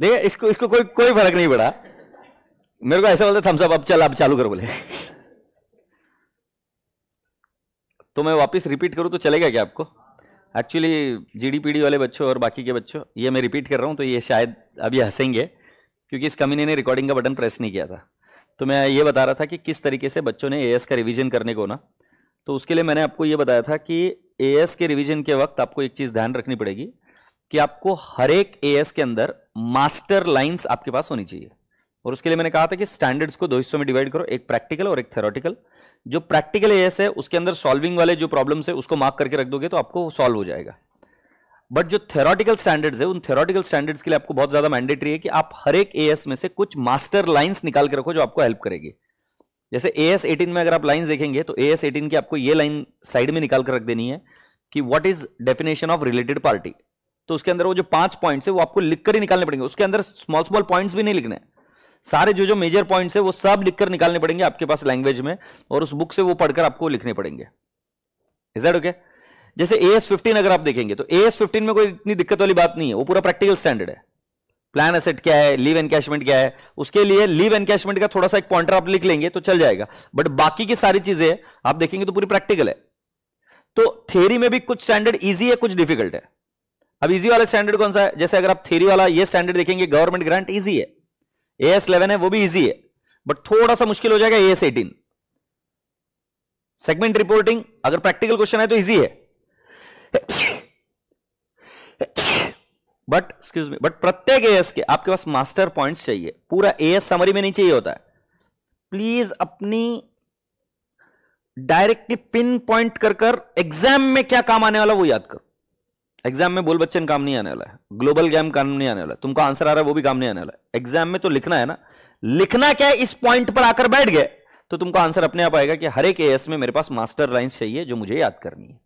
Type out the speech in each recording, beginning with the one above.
देखिए इसको इसको कोई कोई फर्क नहीं पड़ा मेरे को ऐसा बोलते थम्स अप अब चल अब चालू कर बोले तो मैं वापस रिपीट करूं तो चलेगा क्या आपको एक्चुअली जीडीपीडी वाले बच्चों और बाकी के बच्चों ये मैं रिपीट कर रहा हूं तो ये शायद अभी हंसेंगे क्योंकि इस कमीने ने रिकॉर्डिंग का बटन प्रेस नहीं किया था तो मैं ये बता रहा था कि किस तरीके से बच्चों ने एस का रिविज़न करने को ना तो उसके लिए मैंने आपको ये बताया था कि एस के रिविजन के वक्त आपको एक चीज़ ध्यान रखनी पड़ेगी कि आपको हर एक एएस के अंदर मास्टर लाइंस आपके पास होनी चाहिए और उसके लिए मैंने कहा था कि स्टैंडर्ड्स को दो हिस्सों में डिवाइड करो एक प्रैक्टिकल और एक थेरोटिकल जो प्रैक्टिकल एएस है उसके अंदर सॉल्विंग वाले जो प्रॉब्लम्स है उसको मार्क करके रख दोगे तो आपको सॉल्व हो जाएगा बट जो थेरोटिकल स्टैंडर्ड्स है उन थेरोटिकल स्टैंडर्ड्स के लिए आपको बहुत ज्यादा मैंडेटरी है कि आप हर एक एएस में से कुछ मास्टर लाइंस निकाल के रखो जो आपको हेल्प करेगी जैसे ए एस एटीन में अगर आप लाइन्स देखेंगे तो ए एस एटीन की आपको ये लाइन साइड में निकाल कर रख देनी है कि what is definition of related party तो उसके अंदर वो जो पांच पॉइंट्स है वो आपको लिखकर ही निकालने पड़ेंगे उसके अंदर स्मॉल स्मॉल पॉइंट्स भी नहीं लिखने सारे जो जो मेजर पॉइंट्स है वो सब लिखकर निकालने पड़ेंगे आपके पास लैंग्वेज में और उस बुक से वो पढ़कर आपको लिखने पड़ेंगे इज दैट ओके जैसे ए एस फिफ्टीन अगर आप देखेंगे तो ए एस फिफ्टीन में कोई इतनी दिक्कत वाली बात नहीं है वो पूरा प्रैक्टिकल स्टैंडर्ड है प्लान एसेट क्या है लीव एनकैशमेंट क्या है उसके लिए लीव एनकैशमेंट का थोड़ा सा एक पॉइंटर आप लिख लेंगे तो चल जाएगा बट बाकी की सारी चीजें आप देखेंगे तो पूरी प्रैक्टिकल है तो थेरी में भी कुछ स्टैंडर्ड ईजी है कुछ डिफिकल्ट है अब इजी वाला स्टैंडर्ड कौन सा है जैसे अगर आप थ्योरी वाला ये स्टैंडर्ड देखेंगे गवर्नमेंट ग्रांट इजी है ए एस इलेवन है वो भी इजी है बट थोड़ा सा मुश्किल हो जाएगा A S eighteen segment reporting अगर प्रैक्टिकल क्वेश्चन है तो इजी है बट एक्सक्यूज मी बट प्रत्येक एएस के आपके पास मास्टर पॉइंट्स चाहिए पूरा एएस समरी में नहीं चाहिए होता है प्लीज अपनी डायरेक्टली पिन पॉइंट कर कर एग्जाम में क्या काम आने वाला वो याद करो एग्जाम में बोल बच्चन काम नहीं आने वाला है ग्लोबल गेम काम नहीं आने वाला तुमको आंसर आ रहा है वो भी काम नहीं आने वाला है एग्जाम में तो लिखना है ना लिखना क्या है इस पॉइंट पर आकर बैठ गए तो तुमको आंसर अपने आप आएगा कि हर एक एस में मेरे पास मास्टर लाइन्स चाहिए जो मुझे याद करनी है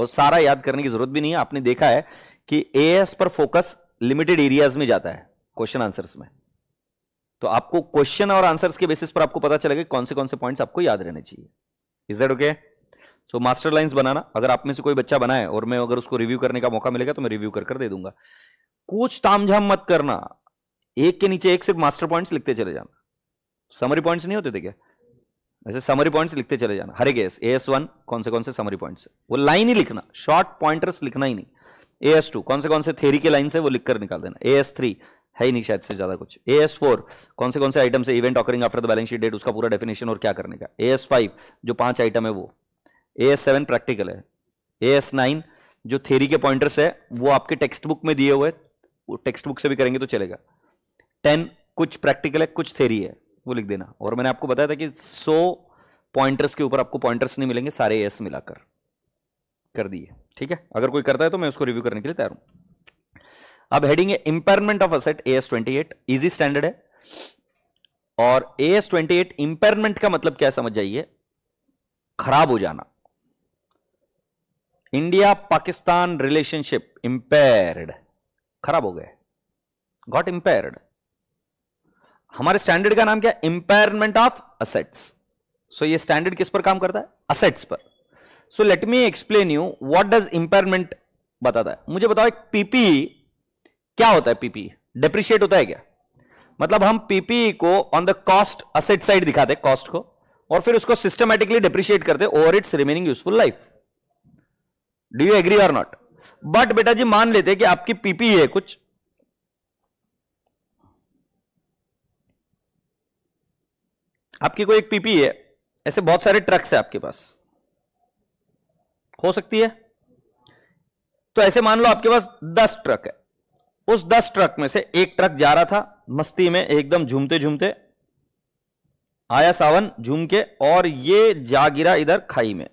और सारा याद करने की जरूरत भी नहीं है आपने देखा है कि एस पर फोकस लिमिटेड एरियाज में जाता है क्वेश्चन आंसर्स में तो आपको क्वेश्चन और आंसर्स के बेसिस पर आपको पता चलेगा कौन से कौन से पॉइंट्स आपको याद रहने चाहिए is that okay so master lines बनाना अगर आप में से कोई बच्चा बनाए और मैं अगर उसको रिव्यू करने का मौका मिलेगा तो मैं रिव्यू कर कर दे दूंगा कुछ तामझाम मत करना एक के नीचे एक सिर्फ मास्टर पॉइंट्स लिखते चले जाना समरी पॉइंट्स नहीं होते थे क्या ऐसे समरी पॉइंट्स लिखते चले जाना हर एक एस ए एस वन कौन से कौन से समरी पॉइंट्स वो लाइन ही लिखना शॉर्ट पॉइंटर्स लिखना ही नहीं ए एस टू कौन से कौन से थेरी के लाइन से वो लिख कर निकाल देना ए एस थ्री है ही नहीं शायद से ज्यादा कुछ ए एस फोर कौन से कौन से आइटम से event occurring after the balance sheet date उसका पूरा डेफिनेशन और क्या करने का ए एस फाइव जो पांच आइटम है वो ए एस सेवन प्रैक्टिकल है ए एस नाइन जो थेरी के पॉइंटर्स है वो आपके टेक्स्ट बुक में दिए हुए वो टेक्स्ट बुक से भी करेंगे तो चलेगा टेन कुछ प्रैक्टिकल है कुछ थेरी है वो लिख देना और मैंने आपको बताया था कि सो पॉइंटर्स के ऊपर आपको पॉइंटर्स नहीं मिलेंगे सारे एस मिलाकर कर दिए ठीक है अगर कोई करता है तो मैं उसको रिव्यू करने के लिए तैयार हूं अब हेडिंग है impairment of asset A S twenty eight easy standard है और A S twenty eight impairment का मतलब क्या समझ जाइए खराब हो जाना इंडिया पाकिस्तान रिलेशनशिप इंपेयर्ड खराब हो गए गॉट इंपेयर्ड हमारे स्टैंडर्ड का नाम क्या इंपेयरमेंट ऑफ असेट्स सो ये स्टैंडर्ड किस पर काम करता है असेट्स पर so let me explain you what does impairment बताता है मुझे बताओ एक पीपी क्या होता है पीपी डेप्रिशिएट होता है क्या मतलब हम पीपी को on the cost asset side दिखाते कॉस्ट को और फिर उसको सिस्टमेटिकली डेप्रिशिएट करते over its remaining useful life do you agree और नॉट बट बेटा जी मान लेते कि आपकी पीपी है कुछ आपकी कोई एक पीपी है ऐसे बहुत सारे ट्रक्स है आपके पास हो सकती है तो ऐसे मान लो आपके पास दस ट्रक है उस दस ट्रक में से एक ट्रक जा रहा था मस्ती में एकदम झूमते झूमते आया सावन झूम के और ये जा गिरा इधर खाई में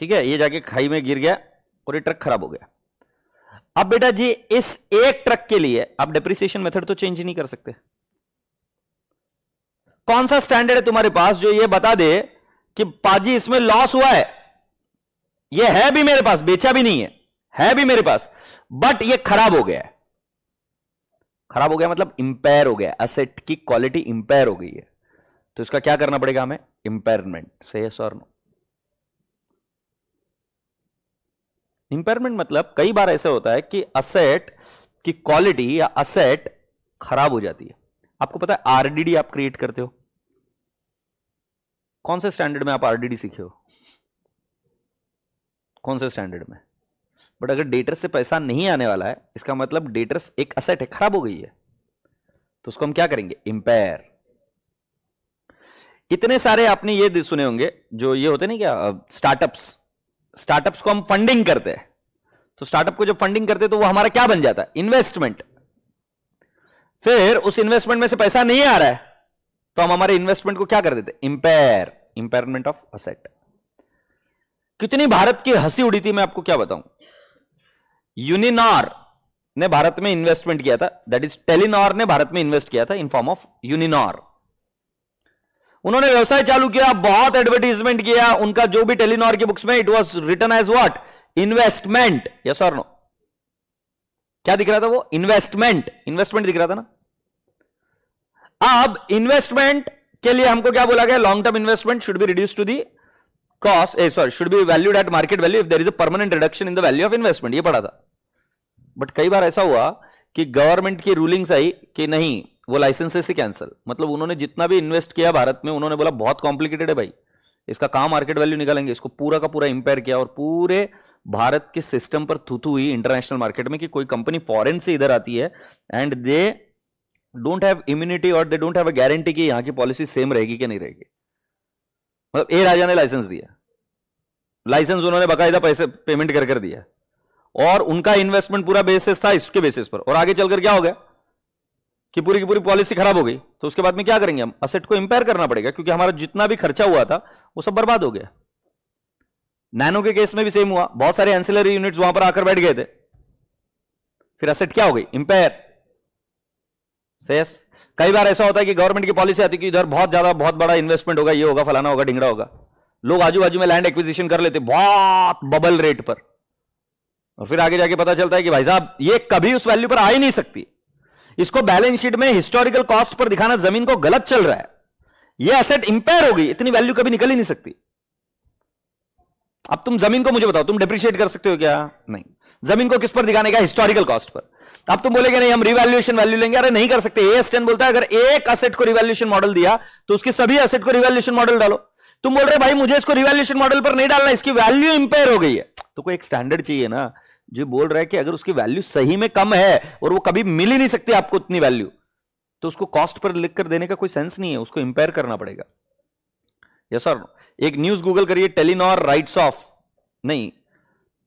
ठीक है ये जाके खाई में गिर गया और ये ट्रक खराब हो गया अब बेटा जी इस एक ट्रक के लिए आप डिप्रिसिएशन मेथड तो चेंज नहीं कर सकते कौन सा स्टैंडर्ड है तुम्हारे पास जो ये बता दे कि पाजी इसमें लॉस हुआ है ये है भी मेरे पास बेचा भी नहीं है है भी मेरे पास बट ये खराब हो गया खराब हो गया मतलब इंपेयर हो गया असेट की क्वालिटी इंपेयर हो गई है तो इसका क्या करना पड़ेगा हमें इंपेयरमेंट से यस और नो इंपेयरमेंट मतलब कई बार ऐसा होता है कि असेट की क्वालिटी या असेट खराब हो जाती है आपको पता है आरडीडी आप क्रिएट करते हो कौन से स्टैंडर्ड में आप आरडीडी सीखे हो कौन से स्टैंडर्ड में बट अगर डेटर से पैसा नहीं आने वाला है इसका मतलब डेटर्स एक असेट है खराब हो गई है तो उसको हम क्या करेंगे इंपेयर इतने सारे आपने ये सुने होंगे जो ये होते नहीं क्या स्टार्टअप्स स्टार्टअप्स को हम फंडिंग करते हैं तो स्टार्टअप को जब फंडिंग करते हैं तो वो हमारा क्या बन जाता है इन्वेस्टमेंट फिर उस इन्वेस्टमेंट में से पैसा नहीं आ रहा है तो हम हमारे इन्वेस्टमेंट को क्या कर देते इंपेयर इंपेयरमेंट ऑफ असेट कितनी भारत की हंसी उड़ी थी मैं आपको क्या बताऊं यूनिनॉर ने भारत में इन्वेस्टमेंट किया था दैट इज टेलीनॉर ने भारत में इन्वेस्ट किया था इन फॉर्म ऑफ यूनिनॉर उन्होंने व्यवसाय चालू किया बहुत एडवर्टीजमेंट किया उनका जो भी टेलीनॉर की बुक्स में it was return as what investment yes और नो क्या दिख रहा था वो इन्वेस्टमेंट इन्वेस्टमेंट दिख रहा था ना अब इन्वेस्टमेंट के लिए हमको क्या बोला गया long term investment should be reduce to the cost uh sorry should be valued at market value if there is a permanent reduction in the value of investment ये पढ़ा था बट कई बार ऐसा हुआ कि गवर्नमेंट की रूलिंग्स आई कि नहीं वो लाइसेंसेस से कैंसिल मतलब उन्होंने जितना भी इन्वेस्ट किया भारत में उन्होंने बोला बहुत कॉम्प्लिकेटेड है भाई इसका कहाँ मार्केट वैल्यू निकालेंगे इसको पूरा का पूरा इंपेयर किया और पूरे भारत के सिस्टम पर थूथू हुई इंटरनेशनल मार्केट में कि कोई कंपनी फॉरेन से इधर आती है and they don't have immunity और they don't have a guarantee कि यहाँ की पॉलिसी सेम रहेगी कि नहीं रहेगी मतलब ए राजा ने लाइसेंस दिया लाइसेंस उन्होंने बाकायदा पैसे पेमेंट कर कर दिया और उनका इन्वेस्टमेंट पूरा बेसिस था इसके बेसिस पर और आगे चलकर क्या हो गया कि पूरी की पूरी पॉलिसी खराब हो गई तो उसके बाद में क्या करेंगे हम असेट को इंपेयर करना पड़ेगा क्योंकि हमारा जितना भी खर्चा हुआ था वो सब बर्बाद हो गया नैनो के केस में भी सेम हुआ बहुत सारे एंसिलरी यूनिट्स वहां पर आकर बैठ गए थे फिर असेट क्या हो गई इंपेयर सेस कई बार ऐसा होता है कि गवर्नमेंट की पॉलिसी आती है कि इधर बहुत ज्यादा बहुत बड़ा इन्वेस्टमेंट होगा ये होगा फलाना होगा ढिंगड़ा होगा लोग आजू बाजू में लैंड एक्विजिशन कर लेते बहुत बबल रेट पर और फिर आगे जाके पता चलता है कि भाई साहब ये कभी उस वैल्यू पर आ ही नहीं सकती इसको बैलेंस शीट में हिस्टोरिकल कॉस्ट पर दिखाना जमीन को गलत चल रहा है यह एसेट इंपेयर गई इतनी वैल्यू कभी निकल ही नहीं सकती अब तुम जमीन को मुझे बताओ तुम डिप्रिशिएट कर सकते हो क्या नहीं जमीन को किस पर दिखाने का हिस्टोरिकल कॉस्ट पर अब तुम बोलेगे नहीं हम रिवैल्यूएशन वैल्यू लेंगे अरे नहीं कर सकते एस टेन बोलता है अगर एक असेट को रिवैल्यूएशन मॉडल दिया तो उसकी सभी असेट को रिवैल्यूएशन मॉडल डालो तुम बोल रहे भाई मुझे इसको रिवैल्यूएशन मॉडल पर नहीं डालना इसकी वैल्यू इंपेयर हो गई है तो कोई एक स्टैंडर्ड चाहिए ना जो बोल रहा है कि अगर उसकी वैल्यू सही में कम है और वो कभी मिल ही नहीं सकती आपको उतनी वैल्यू तो उसको कॉस्ट पर लिख कर देने का कोई सेंस नहीं है उसको इंपेयर करना पड़ेगा यस और एक न्यूज गूगल करिए टेलीनॉर राइट्स ऑफ नहीं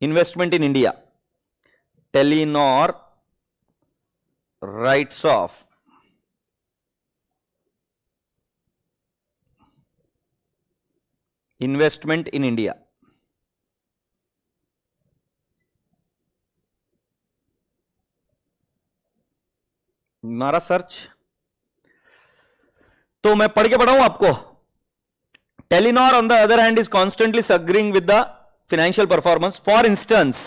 investment in India Telenor writes off investment in India नारा सर्च तो मैं पढ़ के पढ़ाऊं आपको Telenor on the other hand is constantly struggling with the financial performance for instance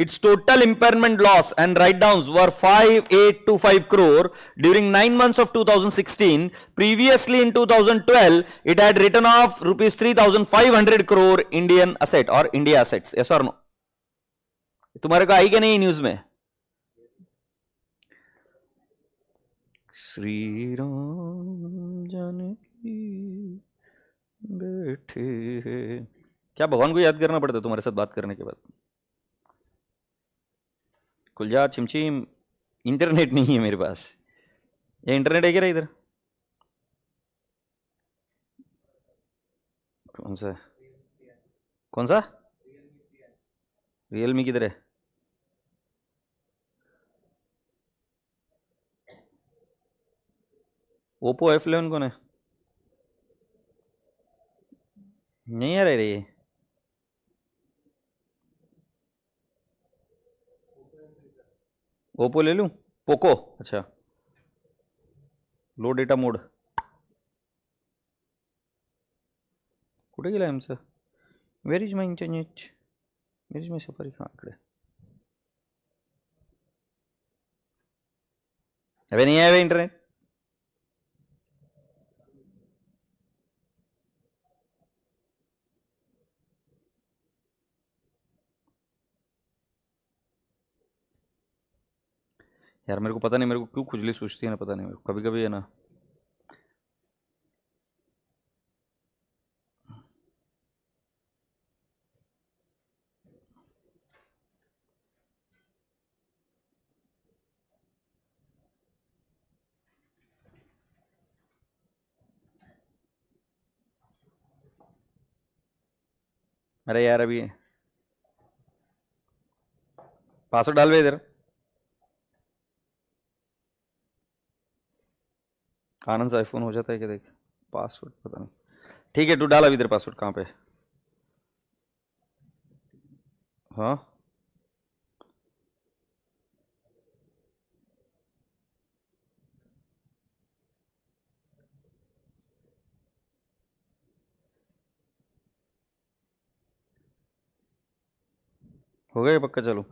its total impairment loss and write down were five eight two five crore during nine months of two thousand sixteen previously in two thousand twelve it had return of rupees three thousand five hundred crore Indian asset और India assets yes और no तुम्हारे को आई क्या नहीं news में श्री राम जानकी बैठे है क्या भगवान को याद करना पड़ता है तुम्हारे साथ बात करने के बाद कुलजा चिमचिम इंटरनेट नहीं है मेरे पास ये इंटरनेट है क्या इधर कौन सा कौन सा रियलमी किधर है ओप्पो एफ इलेवन कौन है नहीं आ रही रही ओप्पो ले लूँ पोको अच्छा लो डेटा मोड कुठे गेला आमचं where is my internet where is my Safari हाँ इकडे अभी नहीं आया इंटरनेट यार मेरे को पता नहीं मेरे को क्यों खुजली सोचती है ना पता नहीं मेरे को कभी कभी है ना अरे यार अभी पासवर्ड डाल इधर आनंद से आईफोन हो जाता है क्या देख पासवर्ड पता नहीं ठीक है तू डाल अभी इधर पासवर्ड कहाँ पे हाँ हो गया पक्का चलो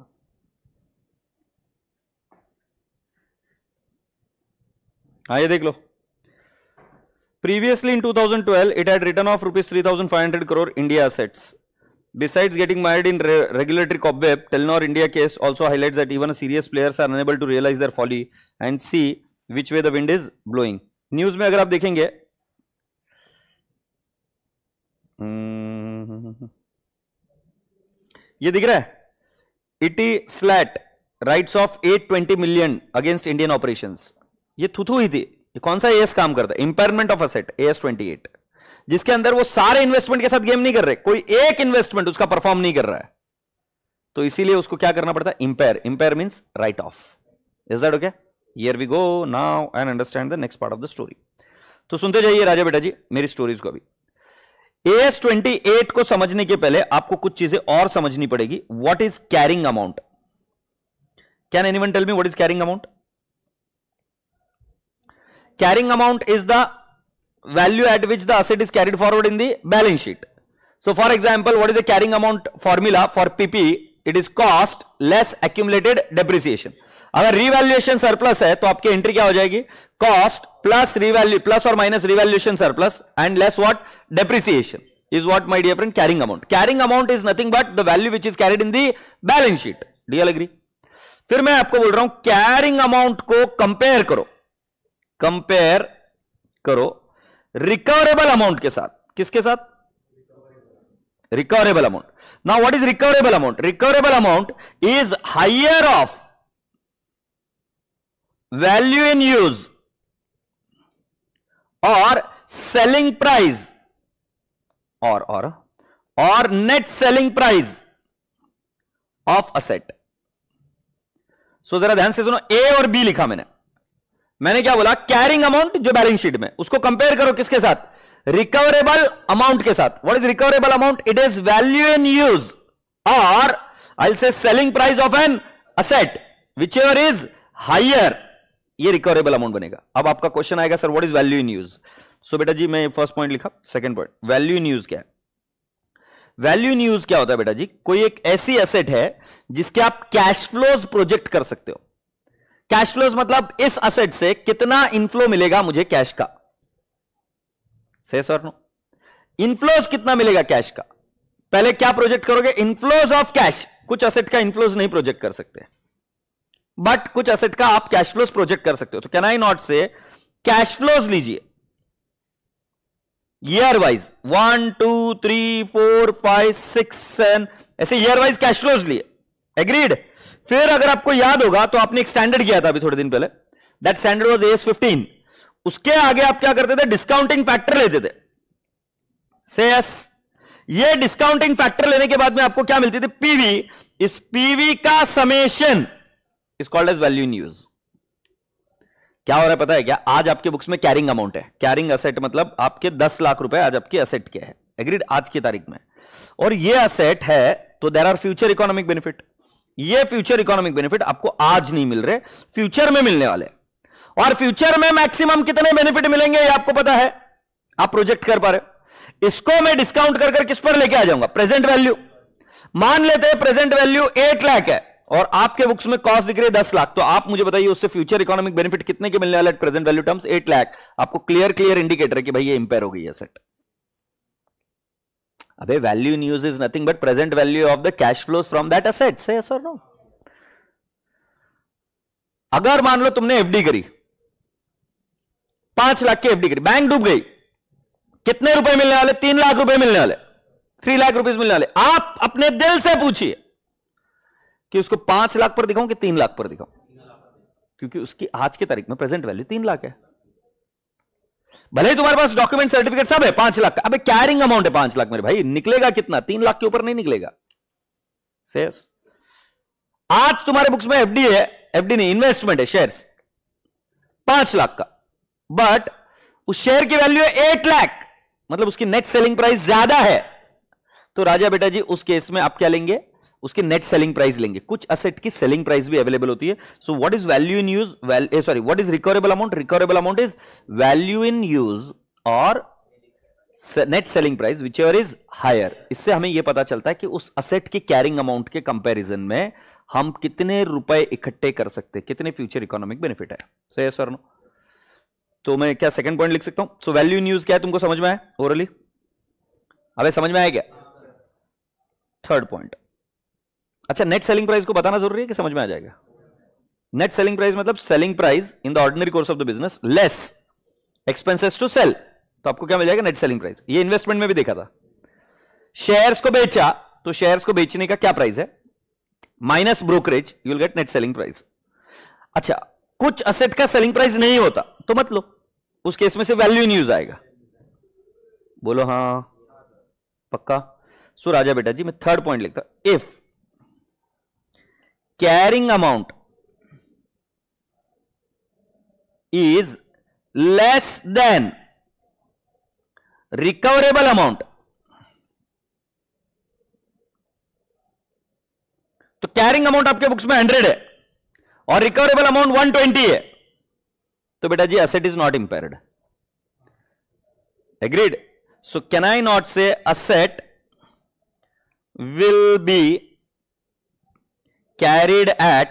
हाँ ये देख लो Previously in 2012, it had written off rupees 3,500 crore India assets. Besides getting mired in re regulatory cobweb, Telenor India case also highlights that even serious players are unable to realize their folly and see which way the wind is blowing. News में अगर आप देखेंगे ये दिख रहा है इटी स्लैट writes off 820 million against Indian operations ये थुथू ही थी ये कौन सा एस काम करता है impairment of asset S twenty eight जिसके अंदर वो सारे इन्वेस्टमेंट के साथ गेम नहीं कर रहे कोई एक इन्वेस्टमेंट उसका परफॉर्म नहीं कर रहा है तो इसीलिए उसको क्या करना पड़ता है impair impair means write off is that okay here we go now and understand the next part of the story तो सुनते जाइए राजा बेटा जी मेरी स्टोरीज को अभी एस ट्वेंटी एट को समझने के पहले आपको कुछ चीजें और समझनी पड़ेगी what is carrying amount can anyone tell me what is carrying amount carrying amount is the value at which the asset is carried forward in the balance sheet. So for example, what is the carrying amount formula for PP? It is cost less accumulated depreciation. अगर revaluation surplus है तो आपकी entry क्या हो जाएगी cost plus revalue plus और minus revaluation surplus and less what depreciation is what my dear friend carrying amount carrying amount is nothing but the value which is carried in the balance sheet do you all agree फिर मैं आपको बोल रहा हूं carrying amount को compare करो compare करो recoverable amount के साथ किसके साथ recoverable amount now what is recoverable amount recoverable amount is higher of value in use और सेलिंग प्राइस और और और net selling price of asset so जरा ध्यान से सुनो ए और बी लिखा मैंने मैंने क्या बोला कैरिंग अमाउंट जो बैलेंस शीट में उसको कंपेयर करो किसके साथ रिकवरेबल अमाउंट के साथ what is recoverable amount it is value in use और I say selling price of an asset whichever is higher ये रिकवरेबल अमाउंट बनेगा अब आपका क्वेश्चन आएगा sir what is value in use so बेटा जी मैं फर्स्ट पॉइंट लिखा second point value in use क्या है वैल्यू इन यूज क्या होता है बेटा जी कोई एक ऐसी असेट है जिसके आप कैश फ्लोज प्रोजेक्ट कर सकते हो कैश फ्लोज मतलब इस असेट से कितना इनफ्लो मिलेगा मुझे कैश का से सर नो इनफ्लोज कितना मिलेगा कैश का पहले क्या प्रोजेक्ट करोगे इनफ्लोज ऑफ कैश कुछ असेट का इनफ्लोज नहीं प्रोजेक्ट कर सकते बट कुछ असेट का आप कैश फ्लोज प्रोजेक्ट कर सकते हो तो can I not say cash flows लीजिए year wise one two three four five six seven ऐसे ईयर वाइज कैश फ्लोज लिए एग्रीड फिर अगर आपको याद होगा तो आपने एक स्टैंडर्ड किया था अभी थोड़े दिन पहले that standard was S fifteen उसके आगे आप क्या करते थे डिस्काउंटिंग फैक्टर लेते थे से यस ये डिस्काउंटिंग फैक्टर लेने के बाद में आपको क्या मिलती थी पीवी इस पीवी का summation is called as value in use क्या हो रहा है पता है क्या आज आपके बुक्स में कैरिंग अमाउंट है कैरिंग असेट मतलब आपके दस लाख रुपए आज आपके असेट के है एग्रीड आज की तारीख में और ये असेट है तो there are future economic benefit ये फ्यूचर इकोनॉमिक बेनिफिट आपको आज नहीं मिल रहे फ्यूचर में मिलने वाले और फ्यूचर में मैक्सिमम कितने बेनिफिट मिलेंगे ये आपको पता है आप प्रोजेक्ट कर पा रहे इसको मैं डिस्काउंट कर कर किस पर लेके आ जाऊंगा प्रेजेंट वैल्यू मान लेते हैं प्रेजेंट वैल्यू एट लाख है और आपके बुक्स में कॉस्ट दिख रही है दस लाख तो आप मुझे बताइए उससे फ्यूचर इकोनॉमिक बेनिफिट कितने के मिलने वाले present value terms eight lakh आपको क्लियर क्लियर इंडिकेटर है कि भाई ये इंपेयर हो गई है सेट अबे value in use is nothing but present value of the cash flows from that asset से अगर मान लो तुमने एफडी करी पांच लाख की एफडी करी बैंक डूब गई कितने रुपए मिलने वाले तीन लाख रुपए मिलने वाले थ्री लाख रुपीज मिलने वाले आप अपने दिल से पूछिए कि उसको पांच लाख पर दिखाऊं कि तीन लाख पर दिखाऊं क्योंकि उसकी आज की तारीख में प्रेजेंट वैल्यू तीन लाख है भले ही तुम्हारे पास डॉक्यूमेंट सर्टिफिकेट सब है पांच लाख का अबे कैरिंग अमाउंट है पांच लाख मेरे भाई निकलेगा कितना तीन लाख के ऊपर नहीं निकलेगा शेयर्स आज तुम्हारे बुक्स में एफडी है एफडी नहीं इन्वेस्टमेंट है शेयर्स पांच लाख का बट उस शेयर की वैल्यू है एट लाख मतलब उसकी नेट सेलिंग प्राइस ज्यादा है तो राजा बेटा जी उस केस में आप क्या लेंगे उसके नेट सेलिंग प्राइस लेंगे कुछ असेट की सेलिंग प्राइस भी अवेलेबल होती है so what is value in use sorry what is recoverable amount recoverable amount is value in use और net selling price whichever is higher इससे हमें यह पता चलता है कि उस असेट के कैरिंग अमाउंट के कंपेरिजन में हम कितने रुपए इकट्ठे कर सकते हैं कितने फ्यूचर इकोनॉमिक बेनिफिट है सही सर नो तो मैं क्या सेकंड पॉइंट लिख सकता हूं सो वैल्यू यूज क्या है तुमको समझ में आया ओरली अबे समझ में आया क्या थर्ड पॉइंट अच्छा नेट सेलिंग प्राइस को बताना जरूरी है कि समझ में आ जाएगा नेट सेलिंग प्राइस मतलब selling price in the ordinary course of the business less expenses to sell तो आपको क्या मिल जाएगा नेट सेलिंग प्राइस ये इन्वेस्टमेंट में भी देखा था शेयर्स को बेचा तो शेयर्स को बेचने का क्या प्राइस है minus brokerage you will get net selling price अच्छा कुछ असेट का सेलिंग प्राइस नहीं होता तो मत लो उस केस में से वैल्यू न्यूज आएगा बोलो हाँ पक्का सो राजा बेटा जी मैं थर्ड पॉइंट लिखता if carrying amount is less than recoverable amount तो कैरिंग अमाउंट आपके बुक्स में हंड्रेड है और रिकवरेबल अमाउंट वन ट्वेंटी है तो बेटा जी asset is not impaired agreed so can I not say asset will be carried at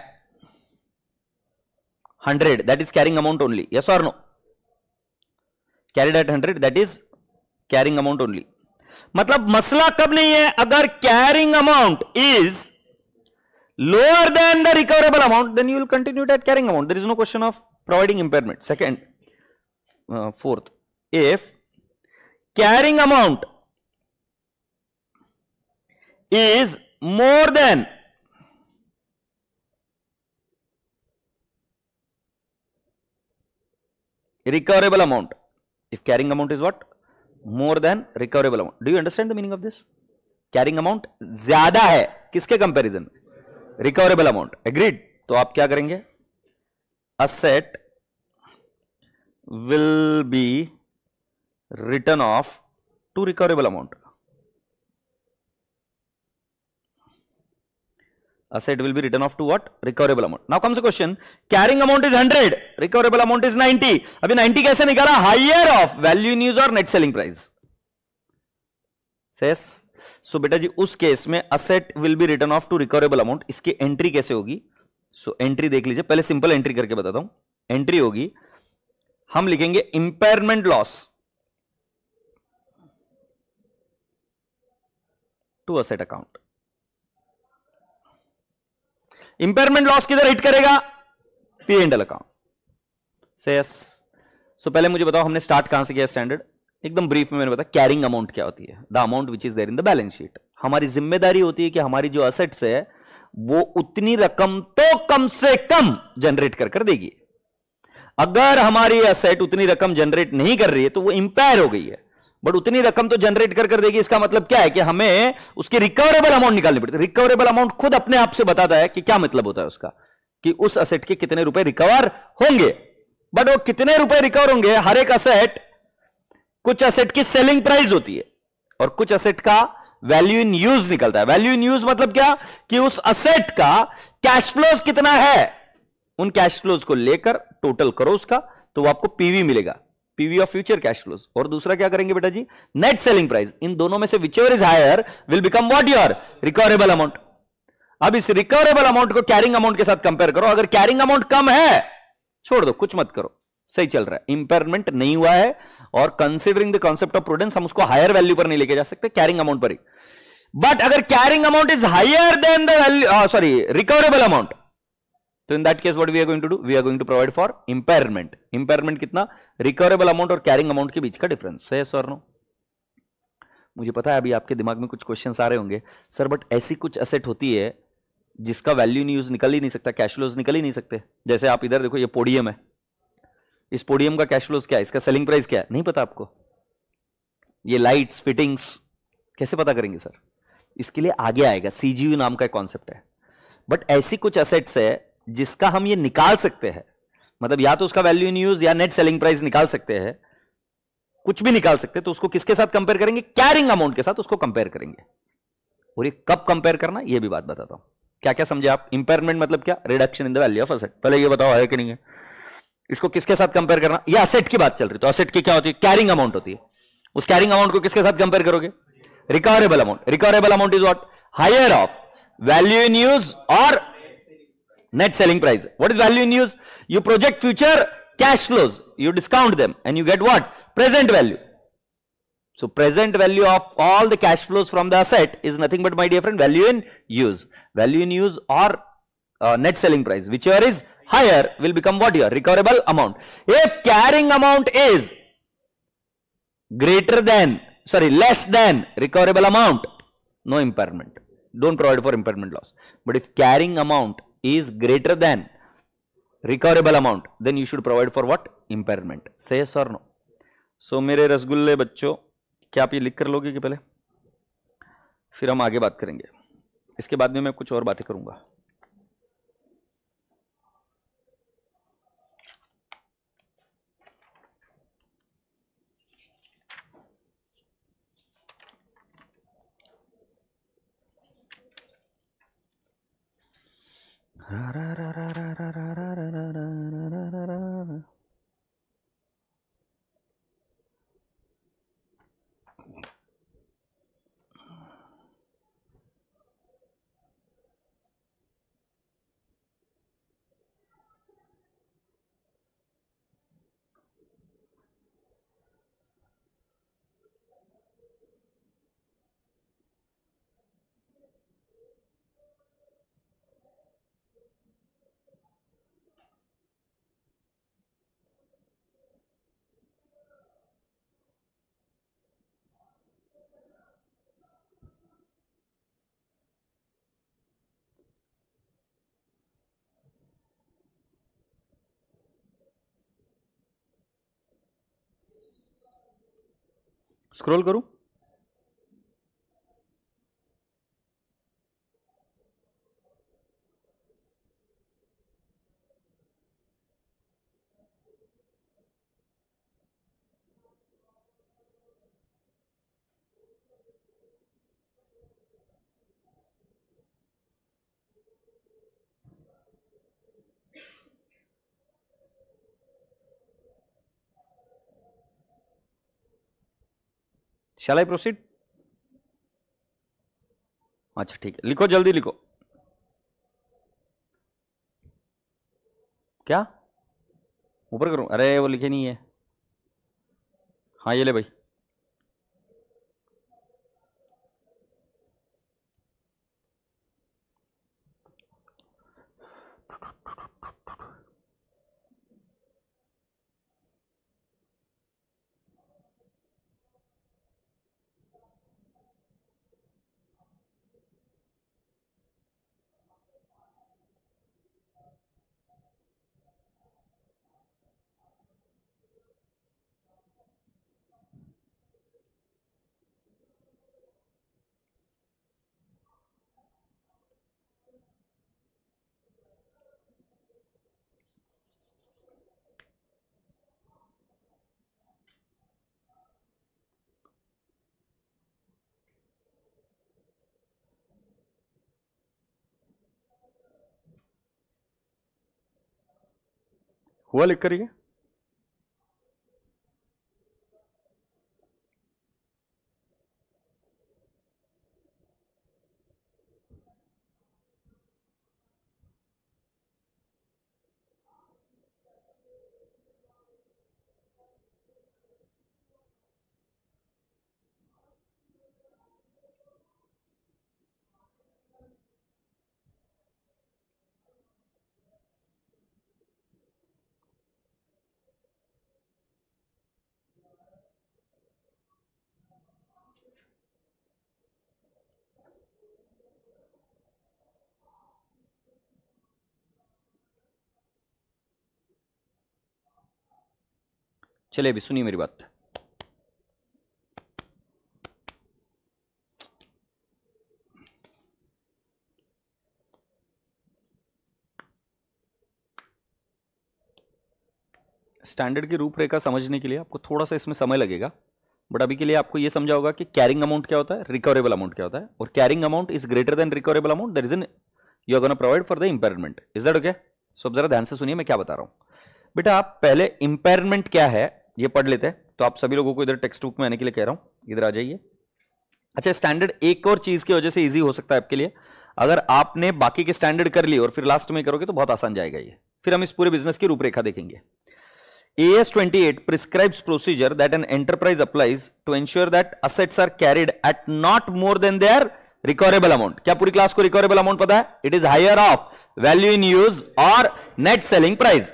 100 that is carrying amount only yes or no carried at 100 that is carrying amount only matlab masla kab nahi hai agar carrying amount is lower than the recoverable amount then you will continue that carrying amount there is no question of providing impairment second uh, fourth if carrying amount is more than recoverable amount if carrying amount is what more than recoverable amount do you understand the meaning of this carrying amount zyada hai kiske comparison recoverable amount agreed to aap kya karenge asset will be written off to recoverable amount asset will be written off to what recoverable amount now comes the question carrying amount is 100 recoverable amount is 90 abhi 90 kaise nikala higher of value in use or net selling price says so beta ji us case mein asset will be written off to recoverable amount iski entry kaise hogi so, entry dekh lijiye pehle simple entry karke batata hu entry hogi hum likhenge impairment loss to asset account impairment loss किधर hit करेगा P and L account से yes so पहले मुझे बताओ हमने start कहां से किया स्टैंडर्ड एकदम ब्रीफ में मैंने बताया कैरिंग अमाउंट क्या होती है the amount which is there in the balance sheet हमारी जिम्मेदारी होती है कि हमारी जो असेट्स है वो उतनी रकम तो कम से कम जनरेट कर कर देगी अगर हमारी असेट उतनी रकम जनरेट नहीं कर रही है तो वो इंपायर हो गई है बट उतनी रकम तो जनरेट कर कर देगी इसका मतलब क्या है कि हमें उसके रिकवरेबल अमाउंट निकालनी पड़ती है रिकवरेबल अमाउंट खुद अपने आप से बताता है कि क्या मतलब होता है उसका कि उस असेट के कितने रुपए रिकवर होंगे बट वो कितने रुपए रिकवर होंगे हर एक असेट कुछ असेट की सेलिंग प्राइस होती है और कुछ असेट का वैल्यू इन यूज निकलता है वैल्यू इन यूज मतलब क्या कि उस असेट का कैश फ्लोज कितना है उन कैश फ्लोज को लेकर टोटल करो उसका तो वो आपको पीवी मिलेगा PV of future cash flows और दूसरा क्या करेंगे बेटा जी नेट सेलिंग प्राइस इन दोनों में से ever is higher will become what your recoverable amount अब इस रिकवरेबल अमाउंट को कैरिंग अमाउंट के साथ कंपेयर करो अगर कैरिंग अमाउंट कम है छोड़ दो कुछ मत करो सही चल रहा है इंपेयरमेंट नहीं हुआ है और considering the concept of prudence हम उसको हायर वैल्यू पर नहीं लेके जा सकते कैरिंग अमाउंट पर ही बट अगर carrying amount is higher than the value sorry recoverable amount तो in that case what we are going to do we are going to provide for impairment impairment कितना रिकवरेबल अमाउंट और carrying amount के बीच का difference है sir no मुझे पता है अभी आपके दिमाग में कुछ क्वेश्चन आ रहे होंगे सर बट ऐसी कुछ असेट होती है जिसका वैल्यू यूज निकल ही नहीं सकता कैश फ्लोज निकल ही नहीं सकते जैसे आप इधर देखो ये पोडियम है इस पोडियम का कैश फ्लोज क्या है इसका सेलिंग प्राइस क्या है नहीं पता आपको ये लाइट्स फिटिंग्स कैसे पता करेंगे सर इसके लिए आगे आएगा सीजीयू नाम का कॉन्सेप्ट है बट ऐसी कुछ असेट्स है जिसका हम ये निकाल सकते हैं मतलब या तो उसका वैल्यू इन यूज या नेट सेलिंग प्राइस निकाल सकते हैं कुछ भी निकाल सकते हैं तो उसको किसके साथ कंपेयर करेंगे कैरिंग अमाउंट के साथ उसको कंपेयर करेंगे और ये कब कंपेयर करना ये भी बात बताता हूं क्या क्या समझे आप इंपेयरमेंट मतलब क्या reduction in the value of asset पहले ये बताओ है कि नहीं है इसको किसके साथ कंपेयर करना ये असेट की बात चल रही तो असेट की क्या होती है कैरिंग अमाउंट होती है उस कैरिंग अमाउंट को किसके साथ कंपेयर करोगे recoverable amount recoverable amount is what higher of value in use और net selling price. What is value in use? You project future cash flows, you discount them and you get what? Present value. So present value of all the cash flows from the asset is nothing but my dear friend value in use. Value in use or uh, net selling price whichever is higher will become what your recoverable amount. If carrying amount is greater than sorry less than recoverable amount no impairment don't provide for impairment loss but if carrying amount is greater than recoverable amount, then you should provide for what? Impairment. Say yes or no. So, mere rasgulle bachcho kya aap ye likh kar loge ki pehle fir hum aage baat karenge iske baad mein main kuch aur baatein karunga ra ra ra ra ra ra ra ra ra scroll करूँ shall I proceed अच्छा ठीक है लिखो जल्दी लिखो क्या ऊपर करूं अरे वो लिखे नहीं है हाँ ये ले भाई हुआ लिख करिए चलिए अभी सुनिए मेरी बात स्टैंडर्ड की रूपरेखा समझने के लिए आपको थोड़ा सा इसमें समय लगेगा बट अभी के लिए आपको यह समझा होगा कि कैरिंग अमाउंट क्या होता है रिकवरेबल अमाउंट क्या होता है और carrying amount is greater than recoverable amount there is in you are gonna provide for the impairment is that okay so जरा ध्यान से सुनिए मैं क्या बता रहा हूं बेटा आप पहले इंपेयरमेंट क्या है ये पढ़ लेते हैं तो आप सभी लोगों को इधर टेक्स्ट बुक में आने के लिए कह रहा हूं इधर आ जाइए अच्छा स्टैंडर्ड एक और चीज की वजह से इजी हो सकता है आपके लिए अगर आपने बाकी के स्टैंडर्ड कर लिए और फिर लास्ट में करोगे तो बहुत आसान जाएगा ये फिर हम इस पूरे बिजनेस की रूपरेखा देखेंगे A S twenty eight prescribe procedure that an enterprise applies to ensure that assets are carried at not more than their recoverable amount क्या पूरी क्लास को रिकॉरेबल अमाउंट पता है it is higher of value in use और net selling price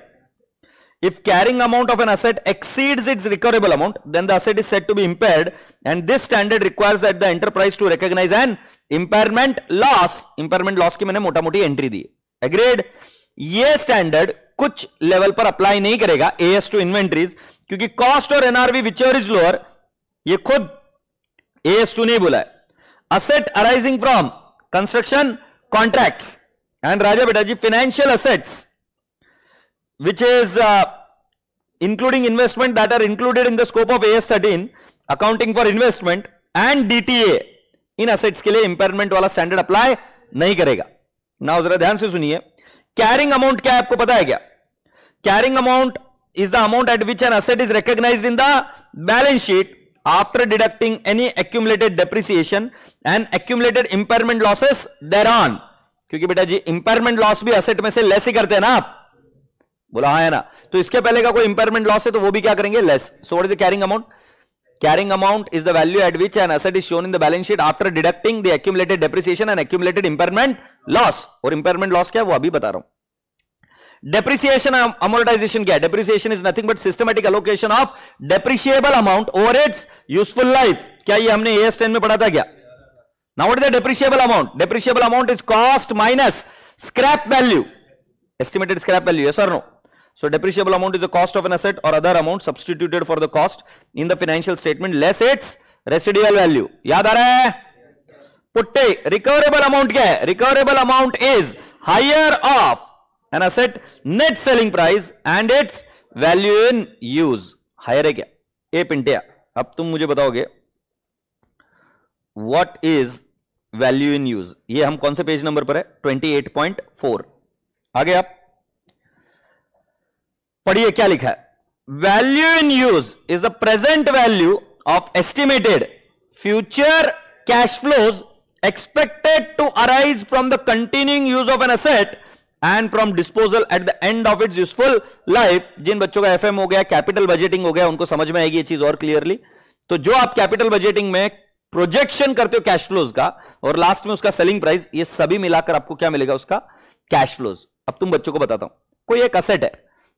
If carrying amount of an asset exceeds its recoverable amount, then the asset is said to be impaired. And this standard requires that the enterprise to recognize an impairment loss. Impairment loss ki maine mota moti entry di agreed ye standard kuch level par apply nahi karega as to inventories kyunki cost or nrv whichever is lower ye khud as to nahi bola hai asset arising from construction contracts and raja beta ji financial assets which is uh, including investment that are included in the scope of AS13 accounting for investment and DTA इन assets के लिए impairment वाला standard apply नहीं करेगा ना जरा ध्यान से सुनिए कैरिंग अमाउंट क्या है आपको पता है क्या carrying amount is the amount at which an asset is recognised in the balance sheet after deducting any accumulated depreciation and accumulated impairment losses thereon क्योंकि बेटा जी impairment loss भी asset में से less ही करते हैं ना आप बोला हाँ है ना तो इसके पहले का कोई इंपेयरमेंट लॉस है तो वो भी क्या करेंगे less so what is the carrying amount carrying amount is the value at which an asset is shown in the balance sheet after deducting the accumulated depreciation and accumulated impairment loss और impairment loss क्या है वो अभी बता रहा हूं depreciation amortisation क्या depreciation is nothing but systematic allocation of depreciable amount over its useful life क्या ये हमने एस टेन में पढ़ा था क्या is the depreciable amount depreciable amount is cost minus scrap value estimated scrap value sir no So depreciable amount is the cost of an asset or other amount substituted for the cost in the financial statement less its residual value. याद आ रहा है पुट्टे recoverable amount क्या है recoverable amount is higher of an asset net selling price and its value in use higher है क्या ए पिंटिया अब तुम मुझे बताओगे what is value in use ये हम कौन से पेज नंबर पर है 28.4 आगे आप पढ़िए क्या लिखा है value in use is the present value of estimated future cash flows expected to arise from the continuing use of an asset and from disposal at the end of its useful life जिन बच्चों का F हो गया capital budgeting हो गया उनको समझ में आएगी ये चीज और क्लियरली तो जो आप कैपिटल बजेटिंग में प्रोजेक्शन करते हो कैश फ्लोज का और लास्ट में उसका सेलिंग प्राइस ये सभी मिलाकर आपको क्या मिलेगा उसका कैश फ्लोज अब तुम बच्चों को बताता हूं कोई एक असेट है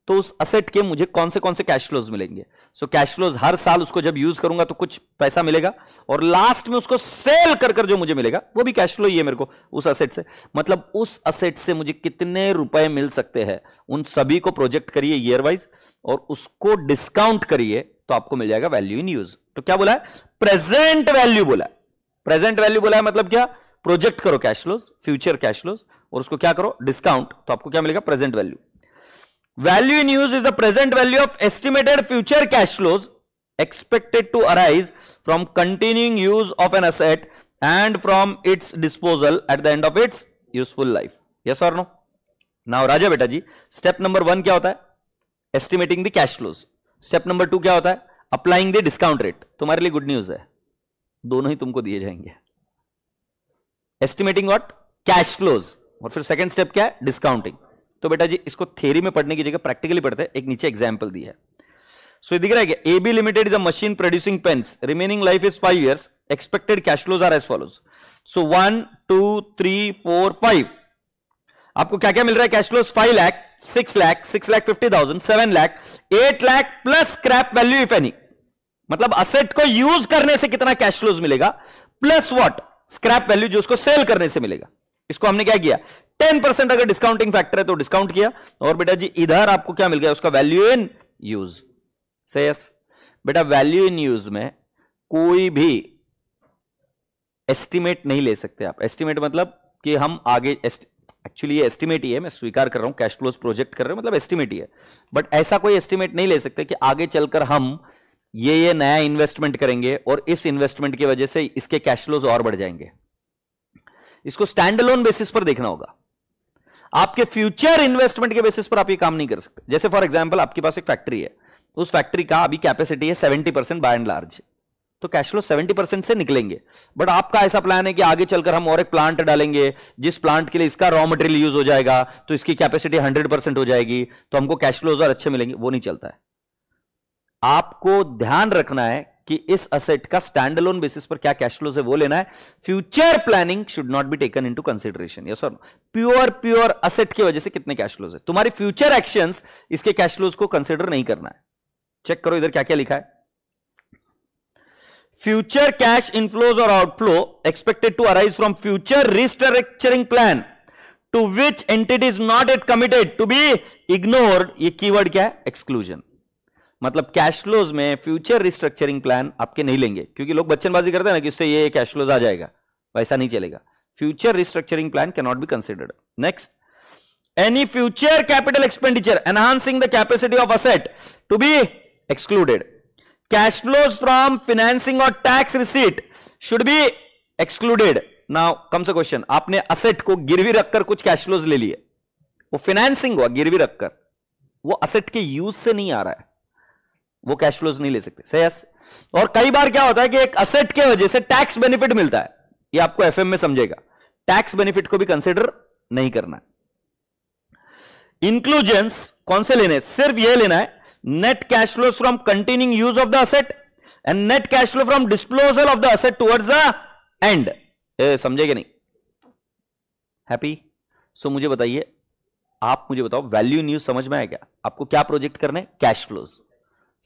तो उस असेट के मुझे कौन से कौन से कैश फ्लोज मिलेंगे सो कैश फ्लोज हर साल उसको जब यूज करूंगा तो कुछ पैसा मिलेगा और लास्ट में उसको सेल कर कर जो मुझे मिलेगा वो भी कैश फ्लो ही है मेरे को उस असेट से मतलब उस असेट से मुझे कितने रुपए मिल सकते हैं उन सभी को प्रोजेक्ट करिए ईयर वाइज और उसको डिस्काउंट करिए तो आपको मिल जाएगा वैल्यू इन यूज तो क्या बोला है प्रेजेंट वैल्यू बोला है प्रेजेंट वैल्यू बोला है मतलब क्या प्रोजेक्ट करो cash flows future cash flows और उसको क्या करो डिस्काउंट तो आपको क्या मिलेगा present value Value in use is the present value of estimated future cash flows expected to arise from continuing use of an asset and from its disposal at the end of its useful life. Yes or no? Now Raja बेटा जी step number one क्या होता है estimating the cash flows step number two क्या होता है applying the discount rate तुम्हारे लिए good news है दोनों ही तुमको दिए जाएंगे एस्टिमेटिंग वॉट कैश फ्लोज और फिर सेकेंड स्टेप क्या है डिस्काउंटिंग तो बेटा जी इसको थेरी में पढ़ने की जगह प्रैक्टिकली पढ़ते हैं एक नीचे एग्जाम्पल दी है सो so, दिख रहा है A B limited is a machine producing pens remaining life is five years expected cash flows are as follows so one two three four five आपको क्या क्या मिल रहा है cash flows five lakh six lakh six lakh fifty thousand seven lakh eight lakh plus scrap value if any मतलब asset को use करने से कितना कैश फ्लोज मिलेगा प्लस वॉट स्क्रैप वैल्यू जो उसको सेल करने से मिलेगा इसको हमने क्या किया टेन परसेंट अगर डिस्काउंटिंग फैक्टर है तो डिस्काउंट किया और बेटा जी इधर आपको क्या मिल गया उसका वैल्यू इन यूज से यस बेटा वैल्यू इन यूज में कोई भी एस्टिमेट नहीं ले सकते आप एस्टिमेट मतलब कि हम आगे एक्चुअली ये एस्टिमेट ही है मैं स्वीकार कर रहा हूं कैश फ्लोज प्रोजेक्ट कर रहे हो मतलब एस्टिमेट ही है बट ऐसा कोई एस्टिमेट नहीं ले सकते कि आगे चलकर हम ये ये नया इन्वेस्टमेंट करेंगे और इस इन्वेस्टमेंट की वजह से इसके कैश फ्लोज और बढ़ जाएंगे इसको स्टैंड अलोन बेसिस पर देखना होगा आपके फ्यूचर इन्वेस्टमेंट के बेसिस पर आप ये काम नहीं कर सकते जैसे फॉर एग्जाम्पल आपके पास एक फैक्ट्री है तो उस फैक्ट्री का अभी कैपेसिटी है seventy percent by and large तो कैश फ्लो सेवेंटी परसेंट से निकलेंगे बट आपका ऐसा प्लान है कि आगे चलकर हम और एक प्लांट डालेंगे जिस प्लांट के लिए इसका रॉ मटेरियल यूज हो जाएगा तो इसकी कैपेसिटी हंड्रेड परसेंट हो जाएगी तो हमको कैश फ्लोज और अच्छे मिलेंगे वो नहीं चलता है आपको ध्यान रखना है कि इस असेट का स्टैंड लोन बेसिस पर क्या कैश फ्लोज है वो लेना है future planning should not be taken into consideration yes और प्योर प्योर असेट की वजह से कितने कैश फ्लोज है तुम्हारी फ्यूचर एक्शंस इसके कैश फ्लोज को कंसिडर नहीं करना है चेक करो इधर क्या क्या लिखा है फ्यूचर कैश इनफ्लोज और outflow expected to arise from future restructuring plan to which entity is not it committed to be ignored ये कीवर्ड क्या है एक्सक्लूजन मतलब कैश फ्लोज में फ्यूचर रिस्ट्रक्चरिंग प्लान आपके नहीं लेंगे क्योंकि लोग बच्चनबाजी करते हैं ना कि उससे ये कैश फ्लोज आ जाएगा वैसा नहीं चलेगा future restructuring plan cannot be considered next any future capital expenditure enhancing the capacity of asset to be excluded cash flows from financing और tax receipt should be excluded now come से question आपने asset को गिरवी रखकर कुछ cash flows ले लिए वो फिनेंसिंग हुआ गिरवी रखकर वो असेट के यूज से नहीं आ रहा है वो कैश फ्लोज नहीं ले सकते सही yes. और कई बार क्या होता है कि एक असेट के वजह से टैक्स बेनिफिट मिलता है ये आपको एफएम में समझेगा टैक्स बेनिफिट को भी कंसिडर नहीं करना है इंक्लूजन्स कौन से लेने सिर्फ ये लेना है net cash flow from continuing use of the asset and net cash flow from disposal of the asset towards the end समझेगा नहीं हैप्पी सो so, मुझे बताइए आप मुझे बताओ वैल्यू न्यूज समझ में आया क्या आपको क्या प्रोजेक्ट करने कैश फ्लोज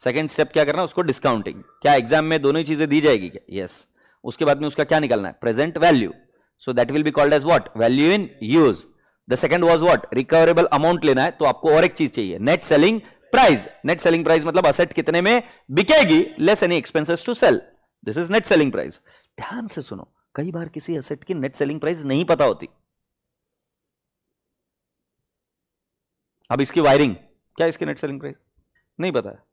सेकेंड स्टेप क्या करना उसको डिस्काउंटिंग क्या एग्जाम में दोनों ही चीजें दी जाएगी क्या यस yes. उसके बाद में उसका क्या निकलना है present value so that will be called as what value in use the second was what recoverable amount लेना है तो आपको और एक चीज चाहिए net selling price net selling price मतलब असेट कितने में बिकेगी less any expenses to sell this is net selling price ध्यान से सुनो कई बार किसी असेट की नेट सेलिंग प्राइस नहीं पता होती अब इसकी वायरिंग क्या इसकी नेट सेलिंग प्राइस नहीं पता है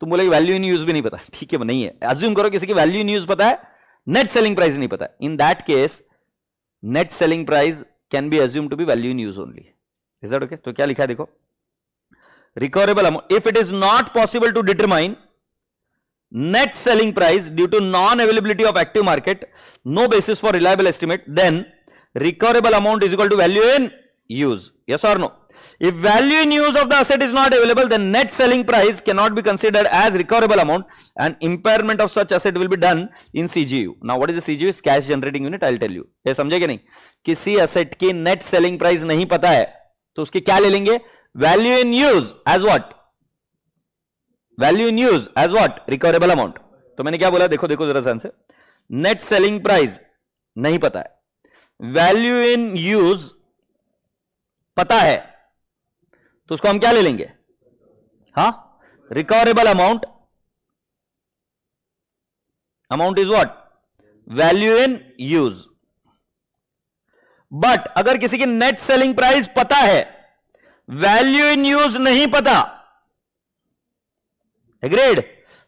तुम बोले वैल्यू इन यूज भी नहीं पता ठीक है नहीं है एज्यूम करो किसी की वैल्यू इन यूज पता है नेट सेलिंग प्राइस नहीं पता in that case net selling price can be assume to be value in use only is okay तो क्या लिखा है देखो recoverable amount if it is not possible to determine net selling price due to non availability of active market no basis for reliable estimate then recoverable amount is equal to value in use yes और no If value in use of the asset is not available, then net selling price cannot be considered as recoverable amount and impairment of such asset will be done in CGU. Now, what is the CGU? Is cash generating unit, I'll tell you. ये samjhe ke nahi kisi asset ki net selling price nahi pata hai to uske kya le lenge value in use as what value in use as what recoverable amount to maine kya bola dekho dekho zara ध्यान से net selling price nahi pata hai value in use पता है तो उसको हम क्या ले लेंगे हा recoverable amount amount is what value in use but अगर किसी की नेट सेलिंग प्राइस पता है वैल्यू इन यूज नहीं पता एग्रेड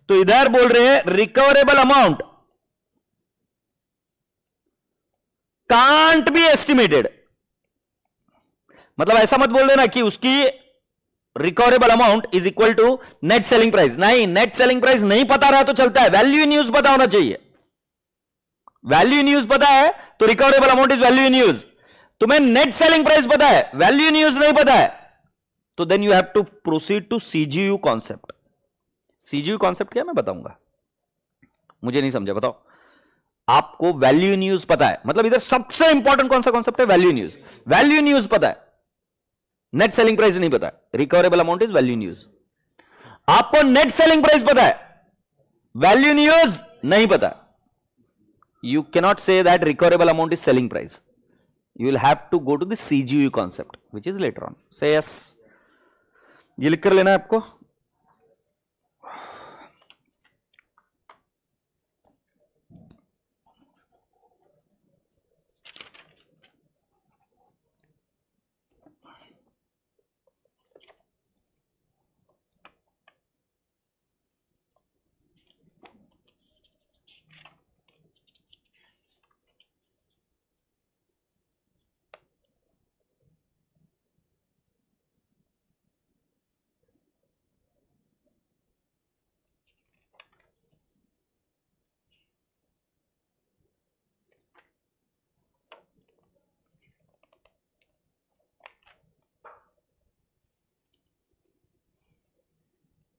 तो इधर बोल रहे हैं recoverable amount can't be estimated मतलब ऐसा मत बोल देना कि उसकी recoverable amount is equal to net selling price नहीं नेट सेलिंग प्राइस नहीं पता रहा तो चलता है वैल्यू इन यूज पता होना चाहिए वैल्यू इन यूज पता है तो recoverable amount is value in use तुम्हें नेट सेलिंग प्राइस पता है वैल्यू इन यूज नहीं पता है तो then you have to proceed to CGU concept CGU concept क्या मैं बताऊंगा मुझे नहीं समझा बताओ आपको वैल्यू न्यूज पता है मतलब इधर सबसे इंपॉर्टेंट कौन सा कॉन्सेप्ट है वैल्यू न्यूज वैल्यू न्यूज पता है नेट सेलिंग प्राइस नहीं पता recoverable amount is value in use आपको नेट सेलिंग प्राइस पता है वैल्यू न्यूज नहीं पता you cannot say that recoverable amount is selling price you will have to go to the CGU concept which is later on say yes ये लिख कर लेना है आपको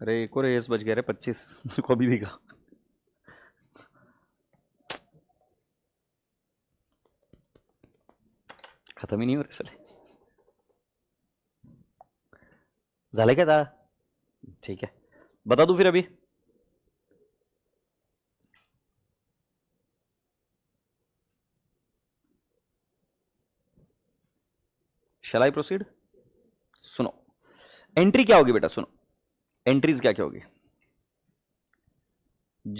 अरे एक और एस बच गया रे पच्चीस को भी दिखा खत्म ही नहीं हो रहे सर जाले क्या था ठीक है बता दू फिर अभी शलाई प्रोसीड सुनो एंट्री क्या होगी बेटा सुनो एंट्रीज क्या क्या होगी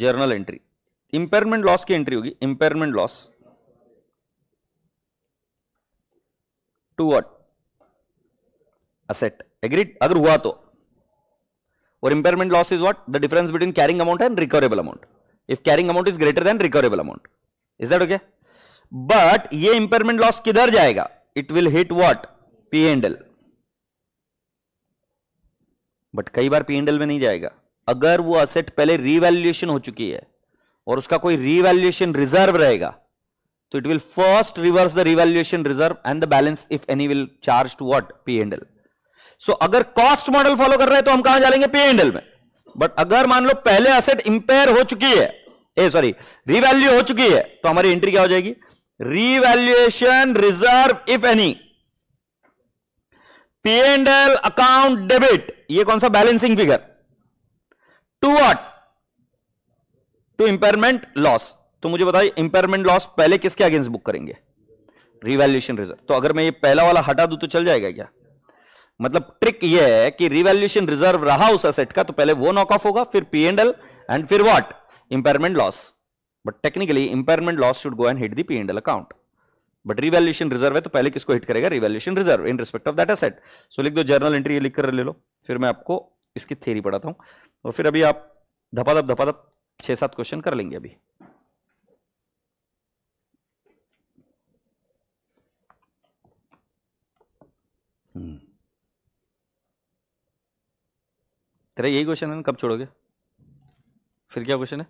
जर्नल एंट्री इंपेयरमेंट लॉस की एंट्री होगी impairment loss to what asset agreed अगर हुआ तो और impairment loss is what the difference between carrying amount and recoverable amount if carrying amount is greater than recoverable amount is that okay but ये impairment loss किधर जाएगा it will hit what P and L but कई बार पीएनडल में नहीं जाएगा अगर वो असेट पहले रिवैल्युएशन हो चुकी है और उसका कोई रिवैल्युएशन रिजर्व रहेगा तो it will first reverse the revaluation reserve and the balance if any will charge to what P and L so अगर कॉस्ट मॉडल फॉलो कर रहे हैं तो हम कहां जाएंगे पी एंडल में बट अगर मान लो पहले असेट इंपेयर हो चुकी है ए सॉरी रिवैल्यू हो चुकी है तो हमारी एंट्री क्या हो जाएगी revaluation reserve if any P and L account debit ये कौन सा balancing figure to what to impairment loss तो मुझे बताइए इंपेयरमेंट लॉस पहले किसके अगेंस्ट बुक करेंगे रिवैल्यूशन रिजर्व तो अगर मैं ये पहला वाला हटा दू तो चल जाएगा क्या मतलब ट्रिक ये है कि रिवैल्यूशन रिजर्व रहा उस असेट का तो पहले वो नॉक ऑफ होगा फिर पी एंड एल एंड फिर what impairment loss but technically impairment loss should go and hit the p and l but revaluation reserve है तो पहले किसको हिट करेगा revaluation reserve in respect of that asset so लिख दो journal entry लिख कर ले लो फिर मैं आपको इसकी थेरी पढ़ाता हूँ और फिर अभी आप धपाधप धपाधप छः सात क्वेश्चन कर लेंगे अभी हम्म। तेरा यही क्वेश्चन है ना कब छोड़ोगे फिर क्या क्वेश्चन है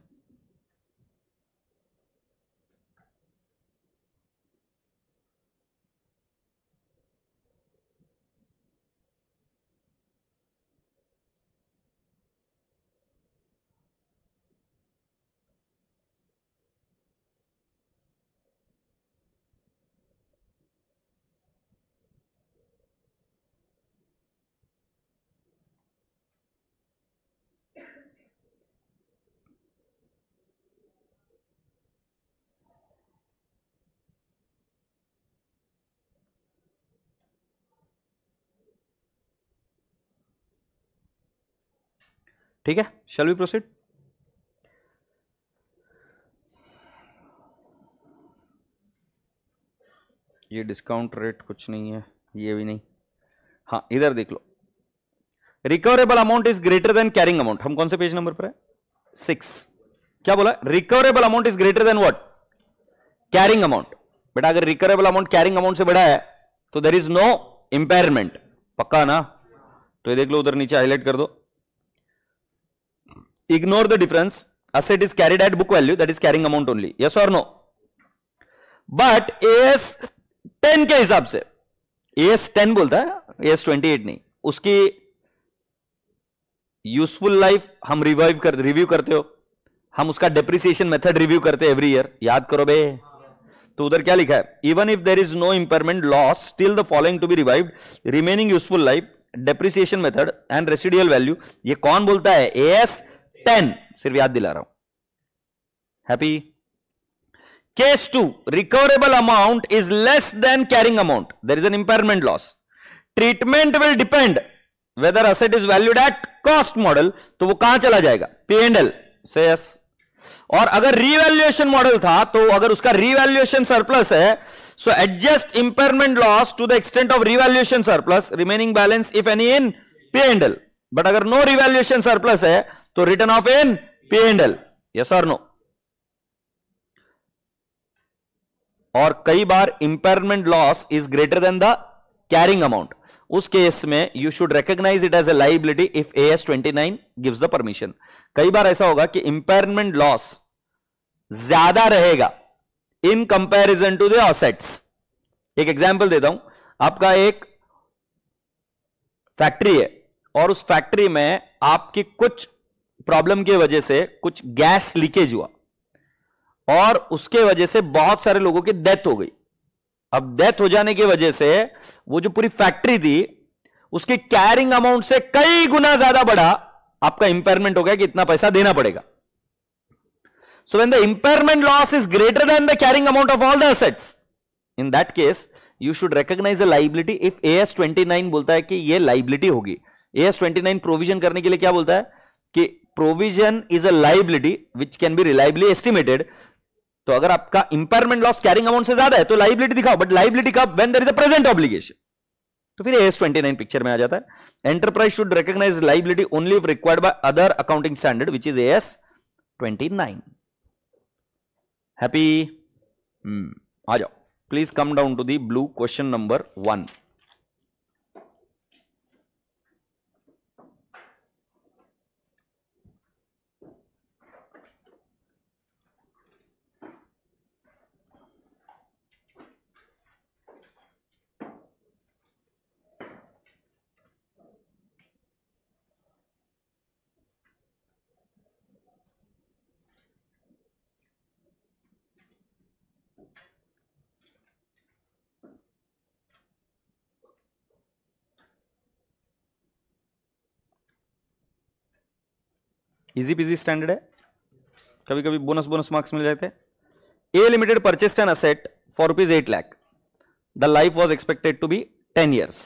ठीक है शल वी प्रोसीड ये डिस्काउंट रेट कुछ नहीं है ये भी नहीं हाँ इधर देख लो recoverable amount is greater than carrying amount हम कौन से पेज नंबर पर है सिक्स क्या बोला recoverable amount is greater than what carrying amount बेटा अगर रिकवरेबल अमाउंट कैरिंग अमाउंट से बड़ा है तो देर इज नो इंपेयरमेंट पक्का ना तो ये देख लो उधर नीचे हाईलाइट कर दो Ignore the difference. Asset is carried at book value, that is carrying amount only. Yes or no? But AS ten के हिसाब से एस टेन बोलता है एस ट्वेंटी एट नहीं उसकी यूजफुल लाइफ हम रिवाइव कर रिव्यू करते हो हम उसका डेप्रिसिएशन मेथड रिव्यू करते हैं एवरी ईयर याद करो बे तो उधर क्या लिखा है even if there is no impairment loss still the following to be revive remaining useful life depreciation method and residual value ये कौन बोलता है एस टेन सिर्फ याद दिला रहा हूं happy case two recoverable amount is less than carrying amount there is an impairment loss treatment will depend whether asset is valued at cost model तो वो कहां चला जाएगा पी एंड एल से यस और अगर रीवैल्यूएशन मॉडल था तो अगर उसका रीवैल्यूएशन सरप्लस है so adjust impairment loss to the extent of revaluation surplus remaining balance if any in P and L but अगर नो रिवैल्यूएशन सरप्लस है तो written off in P and L yes और no और कई बार impairment loss is greater than the carrying amount उस case में you should recognise it as a liability if A S twenty nine gives the permission कई बार ऐसा होगा कि इंपेयरमेंट लॉस ज्यादा रहेगा इन कंपेरिजन टू द एक एग्जाम्पल देता हूं आपका एक फैक्ट्री है और उस फैक्ट्री में आपकी कुछ प्रॉब्लम की वजह से कुछ गैस लीकेज हुआ और उसके वजह से बहुत सारे लोगों की डेथ हो गई अब डेथ हो जाने की वजह से वो जो पूरी फैक्ट्री थी उसकी कैरिंग अमाउंट से कई गुना ज्यादा बढ़ा आपका इंपेयरमेंट हो गया कि इतना पैसा देना पड़ेगा so when the impairment loss is greater than the carrying amount of all the assets in that case you should recognise the liability if A S twenty nine बोलता है कि ये लाइबिलिटी होगी एस ट्वेंटी नाइन प्रोविजन करने के लिए क्या बोलता है कि provision is a liability which can be reliably estimated तो अगर आपका इंपायरमेंट लॉस कैरिंग अमाउंट से ज्यादा है तो लाइबिलिटी दिखाओ बट लाइबिलिटी कब when there is a present obligation तो फिर एस ट्वेंटी नाइन पिक्चर में आ जाता है enterprise should recognise liability only if required by other accounting standard which is AS twenty nine Happy आ जाओ please come down to the blue question number one easy busy standard है कभी कभी bonus bonus marks मिल जाते A limited purchased an asset for rupees eight lakh the life was expected to be ten years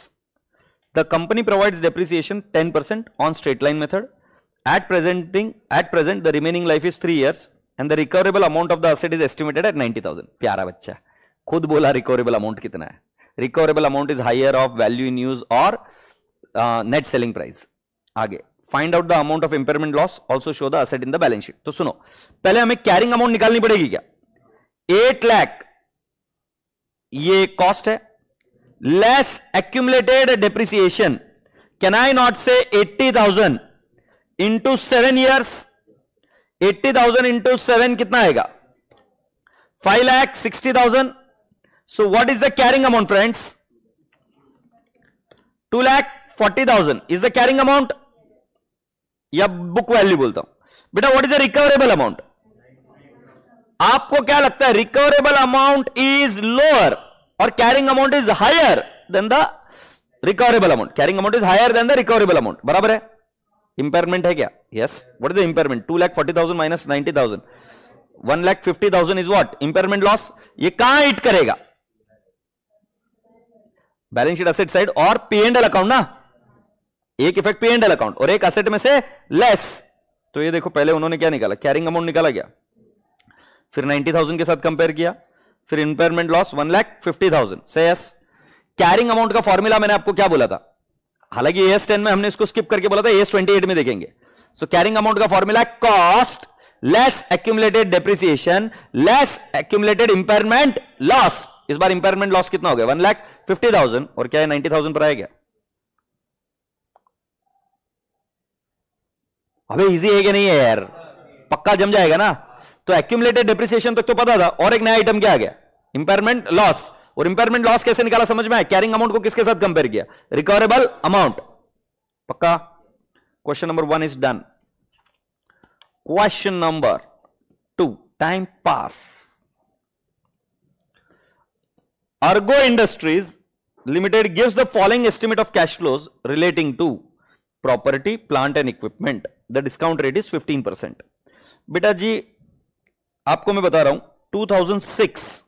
the company provide depreciation ten percent on straight line method eight presenting at present the remaining life is three years and the recoverable amount of the asset is estimated at ninety thousand प्यारा बच्चा खुद बोला recoverable amount कितना है recoverable amount is higher of value in use और net selling price आगे find out the amount of impairment loss also show the asset in the balance sheet तो सुनो पहले हमें कैरिंग अमाउंट निकालनी पड़ेगी क्या एट लैख ये कॉस्ट है less accumulated depreciation can I not say eighty thousand into seven years eighty thousand into seven कितना आएगा five lakh sixty thousand so what is the carrying amount friends two lakh forty thousand is the carrying amount या book value बोलता हूं बेटा what is the recoverable amount आपको क्या लगता है रिकवरेबल अमाउंट इज लोअर और carrying amount is higher than the recoverable amount carrying amount is higher than the recoverable amount बराबर है इंपेयरमेंट है क्या yes what is the impairment two lakh forty thousand minus ninety thousand one lakh fifty thousand is what impairment loss ये कहां hit करेगा balance sheet asset side और P and L account ना एक effect P and L account और एक asset में से लेस तो ये देखो पहले उन्होंने क्या निकाला कैरिंग अमाउंट निकाला गया फिर 90,000 के साथ कंपेयर किया फिर impairment loss one lakh fifty thousand से यस कैरिंग अमाउंट का फॉर्मूला मैंने आपको क्या बोला था हालांकि एस टेन में हमने इसको स्किप करके बोला था एस ट्वेंटी एट में देखेंगे सो कैरिंग अमाउंट का formula cost less accumulated depreciation less accumulated impairment loss इस बार इंपेयरमेंट लॉस कितना हो गया वन लैख फिफ्टी थाउजेंड और क्या है नाइनटी थाउजेंड पर आया गया अबे इजी है कि नहीं है यार पक्का जम जाएगा ना तो एक्यूमलेटेड डिप्रिसिएशन तक तो पता था और एक नया आइटम क्या आ गया इंपेयरमेंट लॉस और इंपेयरमेंट लॉस कैसे निकाला समझ में आया कैरिंग अमाउंट को किसके साथ कंपेयर किया रिकवरेबल अमाउंट पक्का question number one is done question number two time pass Argo industries limited gives the following estimate of cash flows relating to property plant and equipment the discount rate is 15 percent बेटा जी आपको मैं बता रहा हूं 2006